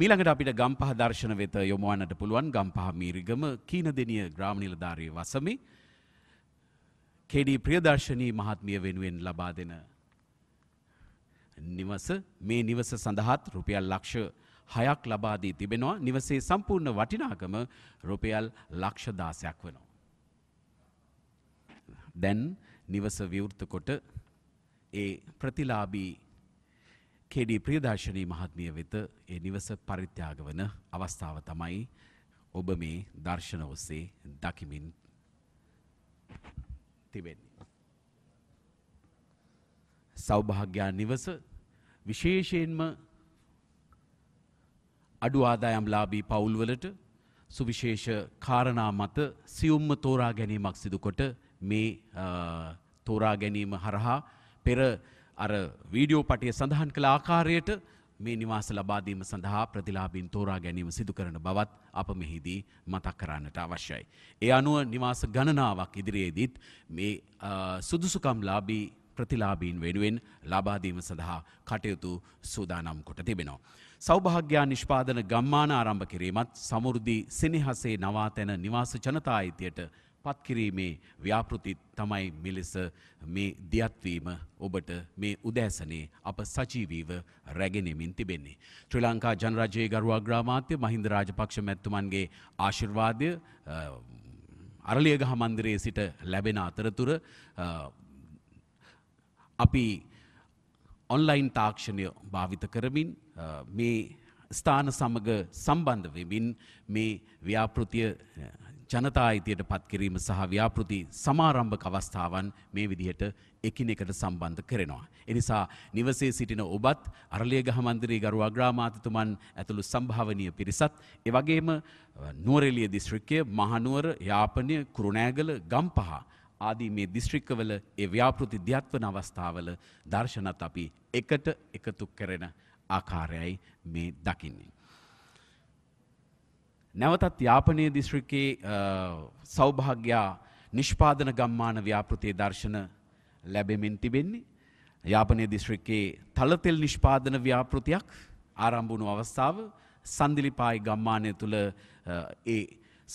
මීළඟට අපිට ගම්පහ දර්ශන වෙත යොමුවන්නට පුළුවන් ගම්පහ මීරිගම කීනදෙනිය ග්‍රාමනිලධාරී වසමි. කෙඩී ප්‍රියදර්ශනී මහත්මිය වෙනුවෙන් ලබා දෙන නිවස මේ නිවස සඳහාත් රුපියල් ලක්ෂ හයක් ලබා දී තිබෙනවා නිවසේ සම්පූර්ණ වටිනාකම රුපියල් ලක්ෂ දාසයක් වෙනවා. දැන් නිවස විවෘත කොට ඒ ප්‍රතිලාබී කෙඩී ප්‍රියදර්ශනී මහත්මිය වෙත ඒ නිවස පරිත්‍යාග වන අවස්ථාව තමයි ඔබ මේ දර්ශන ඔස්සේ දකිමින් තිබෙන්නේ. සෞභාග්‍යා නිවස විශේෂයෙන්ම අඩු ආදායම්ලාභී පවුල්වලට සුවිශේෂ කාරණා මත සියුම්ම තෝරා ගැනීමක් සිදුකොට මේ තෝරා ගැනීම හරහා පෙර අර වීඩියෝ පටිය සඳහන් කළ ආකාරයට මේ නිවාස ලබාදීම සඳහා ප්‍රතිලාබින් තෝරා ගැනීම සිදු කරන බවත් අප මෙහිදී මතක් කරන්නට අවශ්‍යයි. ඒ අනුව නිවාස ගණනාවක් ඉදිරියේදීත් මේ සුදුසුකම් ලාබී ප්‍රතිලාබීන් වෙනුවෙන් ලබාදීම සඳහා කටයුතු සූදානම් කොට තිබෙනවා. සෞභාග්‍යා නිෂ්පාදන ගම්මාන ආරම්භ කිරීමත් සමෘද්ධි සෙනෙහසේ නවාතැන නිවාස ජනතා අයිතියට පත්කිරීමේ ව්‍යාපෘති තමයි මෙලෙස මේ දියත්වීම ඔබට මේ උදෑසනේ අප සජීවීව රැගෙනෙමින් තිබෙන්නේ. ශ්‍රී ලංකා ජනරජයේ ගරුවා ග්‍රාමාත්‍ය මහින්ද රාජපක්ෂ මැතිතුමන්ගේ ආශිර්වාදය අරලියගහ මන්දිරයේ සිට ලැබෙන අතරතුර අපි ඔන්ලයින් තාක්ෂණය භාවිත කරමින් මේ ස්ථාන සමග සම්බන්ධ වෙමින් මේ ව්‍යාපෘතිය ජනතා අයිතියට පත්කිරීම සහ ව්‍යාපෘති සමාරම්භක අවස්ථාවන් මේ විදිහට එකිනෙකට සම්බන්ධ කරනවා. එනිසා නිවසේ සිටින ඔබත් අරලියගහ මන්දිරේ ගරු අග්‍රාමාත්‍යතුමන් ඇතුළු සම්භාවනීය පිරිසත් ඒ වගේම නුවරඑළිය දිස්ත්‍රික්කය මහනුවර යාපනය කුරුණෑගල ගම්පහ ආදී මේ දිස්ත්‍රික්කවල ඒ ව්‍යාපෘති දියත්වන අවස්ථාවල දර්ශනත් අපි එකට එකතු කරන ආකාරයයි මේ දකින්නේ. නැවතත් යාපනය දිශ්‍රිකේ සෞභාග්‍යා නිෂ්පාදන ගම්මාන ව්‍යාපෘතිය දර්ශන ලැබෙමින් තිබෙන්නේ. යාපනය දිශ්‍රිකේ තලතෙල් නිෂ්පාදන ව්‍යාපෘතියක් ආරම්භුණු අවස්ථාව සන්දිලිපායි ගම්මානය තුළ ඒ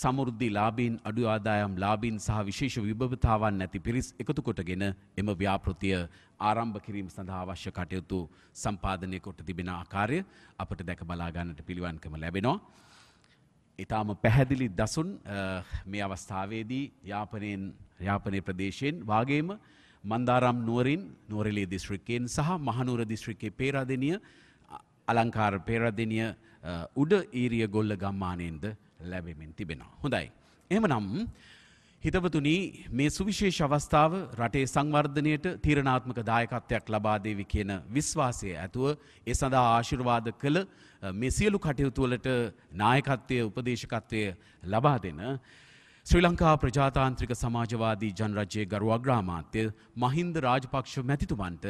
සමුෘද්ධි ලාබීන් අඩු ආදායම් ලාබීන් සහ විශේෂ විභවතාවන් නැති පිරිස් එකතු කොටගෙන එම ව්‍යාපෘතිය ආරම්භ කිරීම සඳහා අවශ්‍ය කටයුතු සම්පාදනය කොට තිබෙන ආකාරය අපට දැක බලාගන්නට පිළිවන්කම ලැබෙනවා. ඉතාම පැහැදිලි දසුන් මේ අවස්ථාවේදී යාපනයෙන් යාපනය ප්‍රදේශයෙන් වාගේම මන්දාරම් නුවරින් නුවරලේ දිස්ශ්‍රිකයෙන් සහ මහනුවර දිස්ශ්‍රිකේ පේරාදනිය අලංකාර පේරාදනිය උඩ ඊරිය ගොල්ල ගම්මානයෙන්ද ලැබෙමින් තිබෙන. හොඳයි. එහම නම් හිතවතුනි මේ සුවිශේෂ අවස්ථාව රටේ සංවර්ධනයට තීරණාත්මක දායකත්වයක් ලබා දෙවි කියන විශ්වාසය ඇතුව ඒ සඳහා ආශිර්වාද කළ මේ සියලු කටයුතු වලට නායකත්වයේ උපදේශකත්වය ලබා දෙන ශ්‍රී ලංකා ප්‍රජාතාන්ත්‍රික සමාජවාදී ජනරජයේ ගරු අග්‍රාමාත්‍ය මහින්ද රාජපක්ෂ මැතිතුමන්ට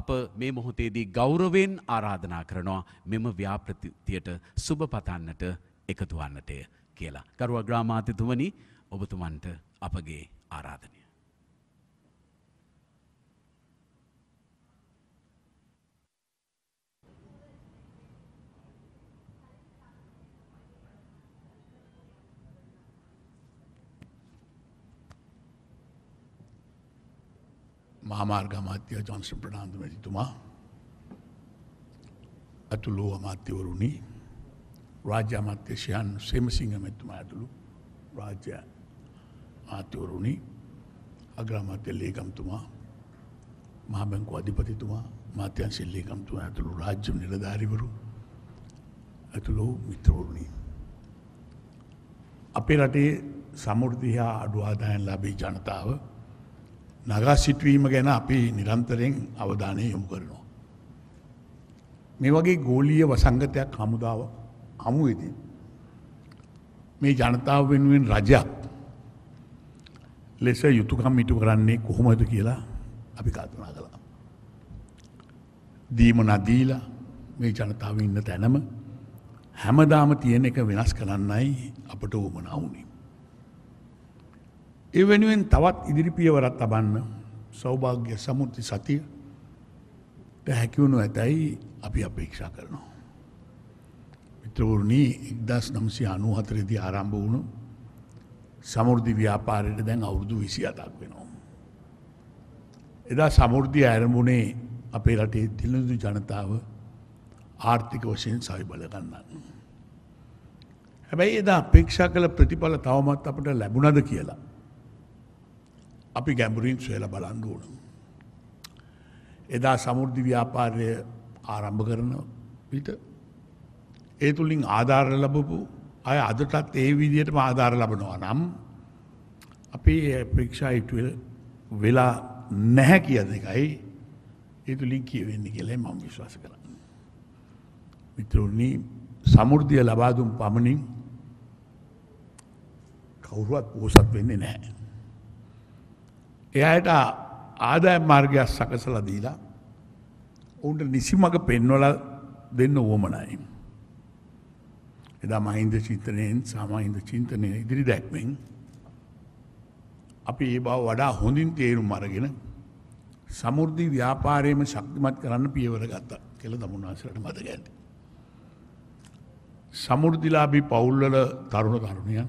අප මේ මොහොතේදී ගෞරවයෙන් ආරාධනා කරනවා මෙම ව්‍යාපෘතියට සුබ පතන්නට එකතු වන්නටය කියලා. ගරු අග්‍රාමාත්‍යතුමනි ඔබතුමන්ට අපගේ ආරාධනය. මහාමාර්ග අමාත්‍ය ජොන්සන් ප්‍රනාාන්දු මැතිතුමා ඇතුළෝ අමාත්‍යවරුණි රාජ්‍ය අමාත්‍ය ශයන් සේමසිංහ මැතුමා ඇතුළු රාජ්‍ය මාත්‍යවරුණි අග්‍රාමාත්‍ය ලේකම්තුමා මහාබැංකු අධිපතිතුමා මාත්‍යංශ ලේකම්තුමා ඇතුළු රාජ්‍ය නිලධාරිවරු ඇතුළු මිත්‍රවරුණි අපේ රටේ සමෘද්ධිය අඩු ආදායම් ලාභී ජනතාව නගා සිටුවීම ගැන අපි නිරන්තරයෙන් අවධානය යොමු කරනවා. මේ වගේ ගෝලීය වසංගතයක් හමුදාව හමුවේදී මේ ජනතාව වෙනුවෙන් රජයක් ලෙස යුතුකම් ඉටු කරන්නේ කොහොමද කියලා අපි කල්පනා කළා. දීම නදීලා මේ ජනතාව ඉන්න තැනම හැමදාම තියෙන එක වෙනස් කරන්නයි අපට ඕමනා වුණේ. ඒ වෙනුවෙන් තවත් ඉදිරිපියවරත් තබන්න සෞභාග්‍ය සමුෘති සතිය හැකිවුණු ඇතැයි අපි අපේක්ෂා කරනවා. මිත්‍රවරුණී එක්දස් නම්සි අනුහතරෙදි ආරම්භ වුණු සමුෘදි ව්‍යාපාරයට දැන් අවුරුදු විසි අතක් වෙනවා. එදා සමුෘද්ධිය ඇරමුණේ අපේ රටේ දිලඳු ජනතාව ආර්ථික වශයෙන් සවි බලගන්නන්න. හැබැයි එදා අපේක්ෂා කළ ප්‍රතිඵල තවමත් අපට ලැබුණද කියලා. අපි ගැඹුරින් සොයල බලන්න ඕන. එදා සමුෘද්ධි ව්‍යාපාරය ආරම්භ කරන විට ඒ තුළින් ආධාර ලැබපු අය අදටත් ඒ විදිහටම ආධාර ලබනවා නම් අපේ ප්‍රේක්ෂා ඉටුවල් වෙලා නැහැ කියන එකයි ඒ තුලින් කියවෙන්නේ කියලා මම විශ්වාස කරන්නේ. මිත්‍රෝනි සමෘද්ධිය ලබා දුන් පමණින් කවුරුවත් පෝසත් වෙන්නේ නැහැ. එයාට ආදායම් මාර්ගයක් සකසලා දීලා ඔවුන්ට නිසි මඟ පෙන්වලා දෙන්න ඕමනයි. එදා මහින්ද චින්තනයෙන් සාමහින්ද චින්තනය ඉදිරි දැක්මෙන් අපි ඒ බව වඩා හොඳින් තේරුම් අරගෙන සමුෘද්ධි ව්‍යාපාරයම ශක්තිමත් කරන්න පියවර ගත්තා කෙළ දමුණවාසලට මත ගැන්න. සමුෘද්ධිලාබි පවුල්වල තරුණ තරුණයන්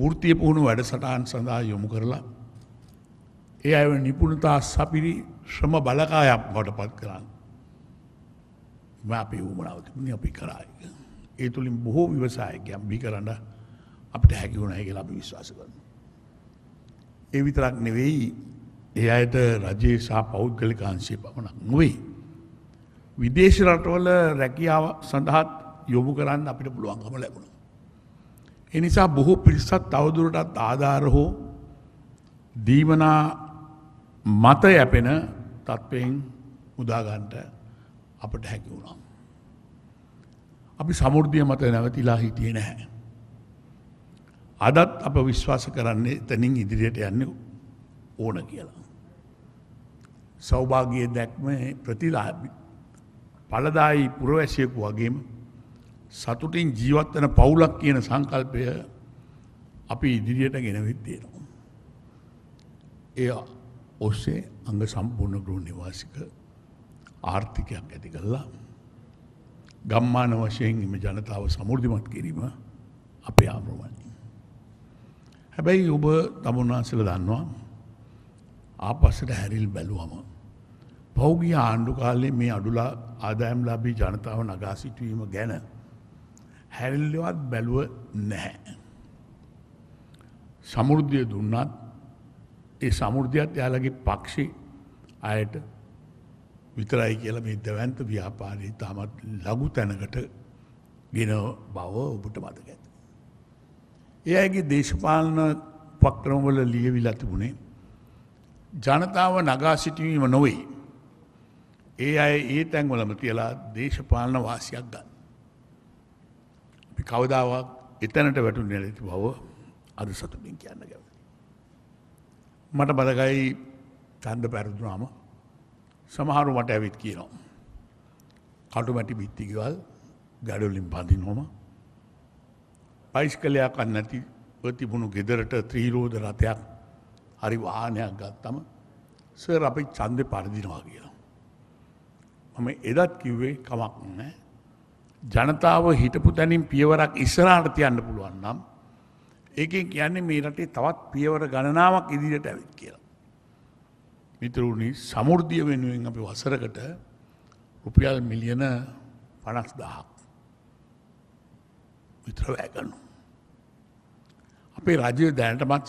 වෘතිය පුහුණු වැඩසටහන් සඳහා යොමු කරලා ඒ අව නිපුණතා සපිරි ශ්‍රම බලකායක් බට පත් කරන්න. ම අපි හූමනාව තිබුණ අපි කරායක. ඒ තුළින් බොහෝ විවසායකයන් බිහි කරන්න අපිට හැකි වුණා කියලා අපි විශ්වාස කරනවා. ඒ විතරක් නෙවෙයි ඒ අයට රජයේ සහ පෞද්ගලික අංශයේ පමණක් නෙවෙයි. විදේශ රටවල රැකියාව සඳහාත් යොමු කරන්න අපිට පුළුවන්කම ලැබුණා. ඒ නිසා බොහෝ පිරිසක් තවදුරටත් ආධාර හෝ දීමනා මත යැපෙන තත්ත්වයෙන් උදාගන්ට අපට හැකි වුණා. අපි සමෘද්ධිය මත නැවතිලා හිටියේ නැහැ. අදත් අප විශ්වාස කරන්නේ තැනින් ඉදිරියට යන්න ඕන කියලා. සෞභාගිය දැක්ම ප්‍රතිලාබි පලදායි පුරවැසියකු වගේම සතුටින් ජීවත්වන පවුලක් කියන සංකල්පය අපි ඉදිරියට ගෙනවිත්තේනවා. එය ඔස්සේ අඟ සම්පූර්ණ ගෘහ නිවාසික ආර්ථිකයක් ඇති කල්ලා ගම්මාන වශයෙන් එම ජනතාව සමෘධිමත් කිරීම අපේ ආප්‍රමයි. හැබැයි ඔබ තමුන්වහන්සල දන්නවා ආපස්සට හැරිල් බැලුවම. පෞගිය ආණ්ඩු කාලේ මේ අඩුලා ආදායම්ලාබී ජනතාව නගා සිටුවීම ගැන හැරිල්ලවත් බැලුව නැහැ. සමෘද්ධිය දුන්නත් ඒ සමෘද්ධියත් යාලගේ පක්ෂි අයට විතරයි කියලා මේ දැවන්ත ව්‍යාපාරී තාමත් ලඝු තැනකට ගෙන බව ඔබට මතක ඇත. ඒ අයගේ දේශපාලන පක්‍රමවල ලියවිලා තිබුණේ ජනතාව නගා සිටීම නොවේ. ඒ අය ඒ තැන්වලම තියලා දේශපාලන වාසියක් ගන්න. අපි කවදාවක් එතැනට වැටුනේ නැති බව අද සතුටින් කියන්න ගැව. මට බදගයි තන්ද පැරදුනාම සමහරු මට ඇවිත් කියනවා. කටුමැටි බිත්තිගවල් ගැඩලින් පදිනොම පයිස්කලයක් අන්නැති තිබුණු ගෙදරට ත්‍රීරෝධ රථයක් හරි වාහනයක් ගත්තම සර් අපි චන්දය පරදිනවා කියලා. මම එදත් කිව්වේ කමක් නෑ ජනතාව හිටපු තැනින් පියවරක් ඉස්සරාට තියන්න පුළුවන් නම් ඒකෙන් කියන්නේ මේ රටේ තවත් පියවර ගණනාවක් ඉදිරියට ඇවිත් කියලා. මිතරුණි සමෘද්ධිය වෙනුවෙන් අපි වසරකට රුපියල් මිලියන පනස් දහක් විතර වැෑගන්නු. අපේ රජය දැනටමත්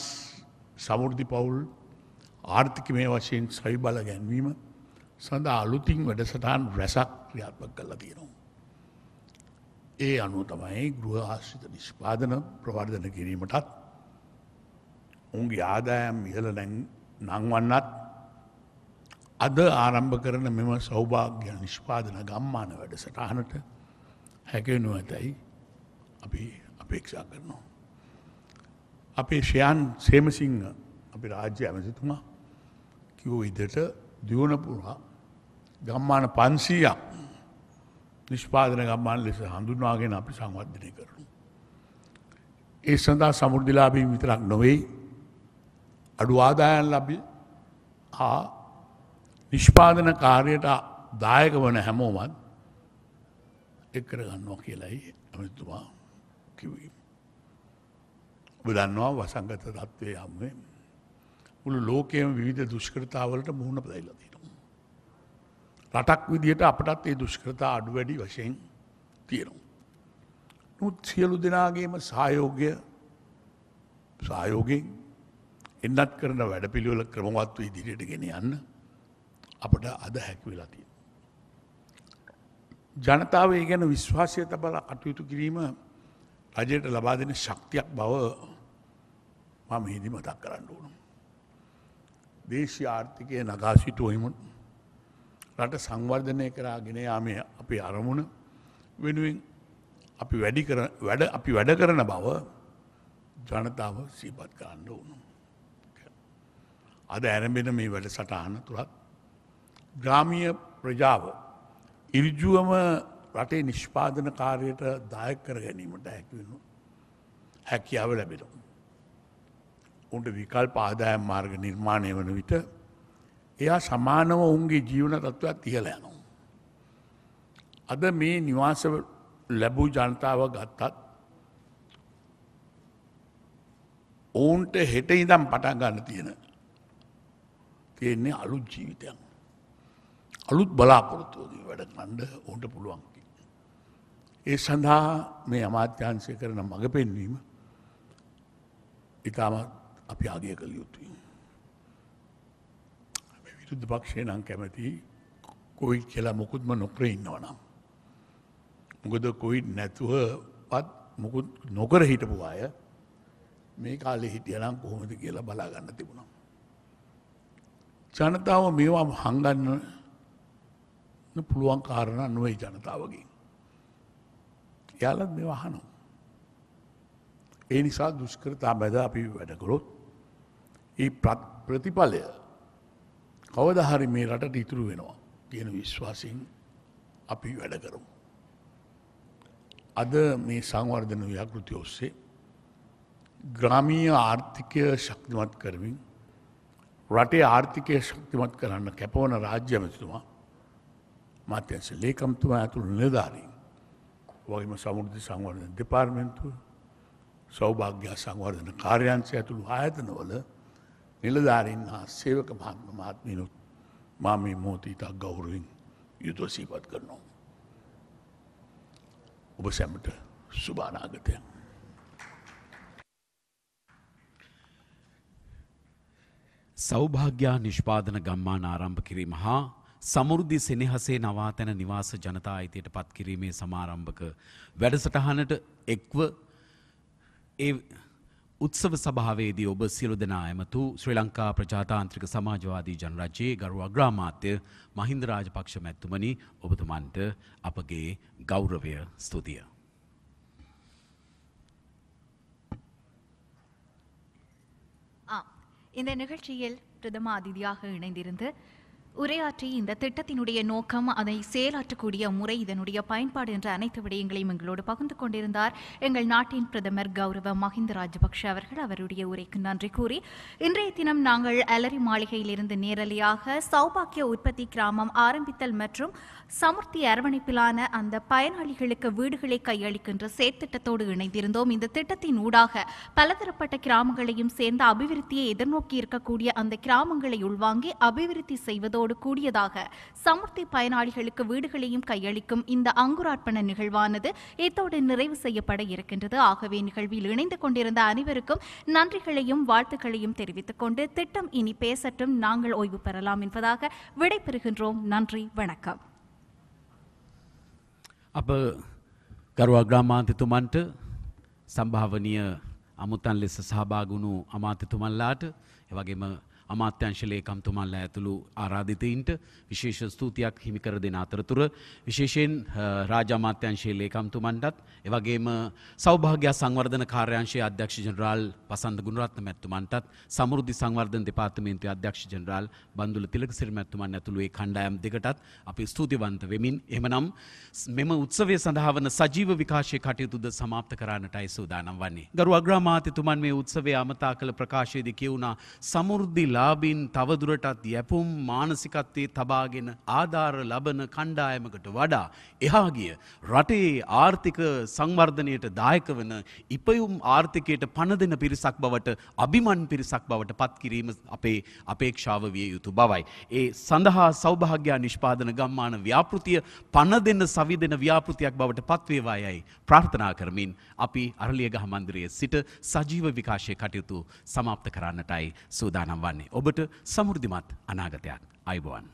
සමෘද්ධි පවුල් ආර්ථික මේ වශයෙන් සවි බල ගැන්වීම සඳහා අලුතින් වැඩසටහන් රැසක් ක්‍රියාත්මක කරලා තියෙනවා. ඒ අනුව තමයි ගෘහ ආශ්‍රිත නිෂ්පාදන ප්‍රවර්ධන කිරීමටත් උන්ගේ ආදායම් ඉහළ නැං නංවන්නත් අද ආරම්භ කරන මෙම සෞභාග්‍ය නිෂ්පාදන ගම්මාන වැඩසටහනට හැකවෙනු ඇතැයි අපි අපේක්ෂා කරනවා. අපේ ශයන් සේමසිංහ අපි රාජ්‍ය ඇමසිතුමා කිව් ඉදට දියුණපුරහා ගම්මාන පන්සීයක් නිෂ්පාදන ගම්මාන ලෙස හඳුන්වාගෙන අපි සංවර්ධනය කරනු. ඒ සඳහා සමුෘද්ධලාබී විතරක් නොවෙයි අඩු ආදායන් ලබි හා නිෂ්පාදන කාර්යට දායක වන හැමෝමත් එක්කර ගන්නවා කියලයි ඇමතුමා කිවීම. බුදන්නවා වසංගත තත්ත්වය යමුවේ මුළු ලෝකයම විවිධ දුෂ්කරතාවලට මුහුණ පැදල්ලතිනවා. රටක් විදියට අපටත් ඒ දුෂ්කරතා අඩු වැඩි වශයෙන් තියෙනවා. නොත් සියලු දෙනාගේම සහයෝගය සහයෝගෙන් එන්නත් කරන වැඩපිළිවෙල ක්‍රමවත්ව ඉදිරියට ගෙන යන්න අපට අද හැකි වෙලා තියෙනවා. ජනතාව ඒ ගැන විශ්වාසය තබලා කටයුතු කිරීම රජයට ලබා දෙන ශක්තියක් බව මම හිදි මතක් කරන්න ඕනම්. දේශ ආර්ථිකය නගා සිටුවහිමුන් රට සංවර්ධනය කරා ගෙන යාමේ අපේ අරමුණ වෙනුවෙන් අපි වැඩි වැඩ අපි වැඩ කරන බව ජනතාව සීපත් කරන්න ඕනු. අද ඇරඹෙන මේ වැඩ සටහන තුළත් ග්‍රාමිය ප්‍රජාව ඉරිජුවම රටේ නිෂ්පාදන කාර්යට දායක කර ගැනීමට හැකිවෙනු හැකියාව ලැබෙන. උන්ට විකල් පාදායම් මාර්ග නිර්මාණය වන විට එයා සමානව ඔවුන්ගේ ජීවන තත්ත්වත් තිහල යනවා. අද මේ නිවාස ලැබූ ජනතාව ගත්තත් ඔවුන්ට හෙට ඉදම් පටන් ගන්න තියෙන තියෙන්නේ අලුත් ජීවිතයක්. අලුත් බලාපොරොත්තුවදී වැඩ කණ්ඩ ඔහුට පුළුවන්. ඒ සඳහා මේ අමාත්‍යංශය කරන මඟ පෙන්වීම ඉතාමත් අපි ආගය කළ යුතුයි. විරුද්ධ පක්ෂය නම් කැමති කොයි කියලා මොකුත්ම නොකර ඉන්නවනම්. මොකද කොයි නැතුවවත් මොකුත් නොකර හිටපු අය මේ කාලෙ හිටියනම් කොහොමද කියලා බලාගන්න තිබුණා. ජනතාව මේවා හංගන්න පුළුවන් කාරණ නොවේ ජනතාවගේ. යාලත් මෙ වහනෝ. ඒ නිසා දුෂ්කරතා බැද අපි වැඩකරොත් ඒ ප්‍රතිඵලය කවදහරි මේ රටට ඉතුරු වෙනවා කියන විශ්වාසින් අපි වැඩ කරමු. අද මේ සංවර්ධන ව්‍යාකෘති ඔස්සේ ග්‍රාමීය ආර්ථිකය ශක්තිමත් කරමින් රටේ ආර්ථිකය ශක්තිමත් කරන්න කැපවන රාජ්‍යමතුමා මාත්‍යංශ ලේකම්තුමා ඇතුළු නිලධාරීන් වගේම සමෘද්ධි සංවර්ධන දෙපාර්තමේන්තුව සෞභාග්‍ය සංවර්ධන කාර්යාංශය ඇතුළු ආයතනවල නිලධාරීන් හා සේවක මහත්ම මහත්මිනුත් මා මේ මොහොතේ ඉතා ගෞරවයෙන් යුතුව සිහිපත් කරනවා. ඔබ සැමට සුබ අනාගතයක්. සෞභාග්‍යා නිෂ්පාදන ගම්මාන ආරම්භ කිරීම හා සමුෘද්ධි සෙනෙහසේ නවාතැන නිවාස ජනතා අයිතියට පත්කිරීමේ සමාරම්භක වැඩසටහනට එක්ව ඒ උත්සව සභාවේදී ඔබ සියලු දෙනා ඇමතු ශ්‍රී ලංකා ප්‍රජාතාන්ත්‍රික සමාජවාදී ජනරජයේ ගරු අග්‍රාමාත්‍ය මහින්ද රාජපක්ෂ මැතිතුමනි ඔබතුමන්ට අපගේ ගෞරවය ස්තුතිය. இந்த நிகழ்ச்சியில் பிரதம அதிதியாக இணைந்திருந்து உரையாற்றி இந்த திட்டத்தினுடைய நோக்கம் அதை செயலாற்றக்கூடிய முறை இதனுடைய பயன்பாடு என்ற அனைத்து விடயங்களையும் எங்களோடு பகிர்ந்து கொண்டிருந்தார் எங்கள் நாட்டின் பிரதமர் கௌரவ மஹிந்த ராஜபக்ஷ அவர்கள் அவருடைய உரைக்கு நன்றி கூறி இன்றைய தினம் நாங்கள் அலரி மாளிகையிலிருந்து நேரலையாக சௌபாக்கிய உற்பத்தி கிராமம் ஆரம்பித்தல் மற்றும் சமர்த்தி அரவணைப்பிலான அந்த பயனாளிகளுக்கு வீடுகளை கையளிக்கின்ற செயற்திட்டத்தோடு இணைந்திருந்தோம் இந்த திட்டத்தின் ஊடாக பலதரப்பட்ட கிராமங்களையும் சேர்ந்த அபிவிருத்தியை எதிர்நோக்கி இருக்கக்கூடிய அந்த கிராமங்களை உள்வாங்கி அபிவிருத்தி செய்வதோடு நம்பிக்கையோடு கூடியதாக சமுர்த்தி பயனாளிகளுக்கு வீடுகளையும் கையளிக்கும் இந்த அங்குரார்ப்பண நிகழ்வானது இத்தோடு நிறைவு செய்யப்பட இருக்கின்றது ஆகவே நிகழ்வில் இணைந்து கொண்டிருந்த அனைவருக்கும் நன்றிகளையும் வாழ்த்துக்களையும் தெரிவித்துக் கொண்டு திட்டம் இனி பேசட்டும் நாங்கள் ஓய்வு பெறலாம் என்பதாக விடைபெறுகின்றோம் நன்றி வணக்கம் சம்பாவனிய அமுத்தான் සම්භාවනය අමුතන් அமாத்து துமல்லாட்டு අමාත්‍යතුමල්ලාට අමාත්‍යංශ ලේකම්තුමන්ලා ඇතුළු ආරාධිතයින්ට විශේෂ ස්තුතියක් හිමිකර දෙන අතරතුර විශේෂයෙන් රාජාමාත්‍යංශයේ ලේකම්තුමන්ටත් එවගේම සෞභාග්‍ය සංවර්ධන කාර්යාංශයේ අධ්‍යක්ෂ ජනරාල් පසන්ත ගුණරත්න මැතිතුමන්ටත් සමෘද්ධි සංවර්ධන දෙපාර්තමේන්තුවේ අධ්‍යක්ෂ ජනරාල් බන්දුල තිලකසිරි මැතිතුමන් ඇතුළු ඒ කණ්ඩායම් දෙකටත් අපි ස්තුතිවන්ත වෙමින් එහෙමනම් මෙම උත්සවය සඳහා වන සජීව විකාශයේ කටයුතුද සමාප්ත කරන්නටයි සූදානම් වන්නේ. ගරු අග්‍රාමාත්‍යතුමන් මේ උත්සවය අමතා කළ ප්‍රකාශයේදී කියුණා සමෘද්ධි ලාබීන් තවදුරටත් යැපුම් මානසිකත්වයේ තබාගෙන ආධාර ලබන කණ්ඩායමකට වඩා එහාගිය රටේ ආර්ථික සංවර්ධනයට දායක වන ඉපයුම් ආර්ථිකයට පණ දෙන පිරිසක් බවට අභිමන් පිරිසක් බවට පත්කිරීම අපේ අපේක්ෂාව විය යුතු බවයි. ඒ සඳහා සෞභාග්‍යා නිෂ්පාදන ගම්මාන ව්‍යාපෘතිය පණ දෙන්න සවිදෙන ව්‍යාපෘතියක් බවට පත්වේවා යයි ප්‍රාර්ථනා කරමින් අපි අරලියගහ මන්දිරයේ සිට සජීව විකාශය කටයුතු සමාප්ත කරන්නටයි සූදානම් වන්නේ. ලබයි. ඔබට සමෘද්ධිමත් අනාගතයක් අයිබෝවන්.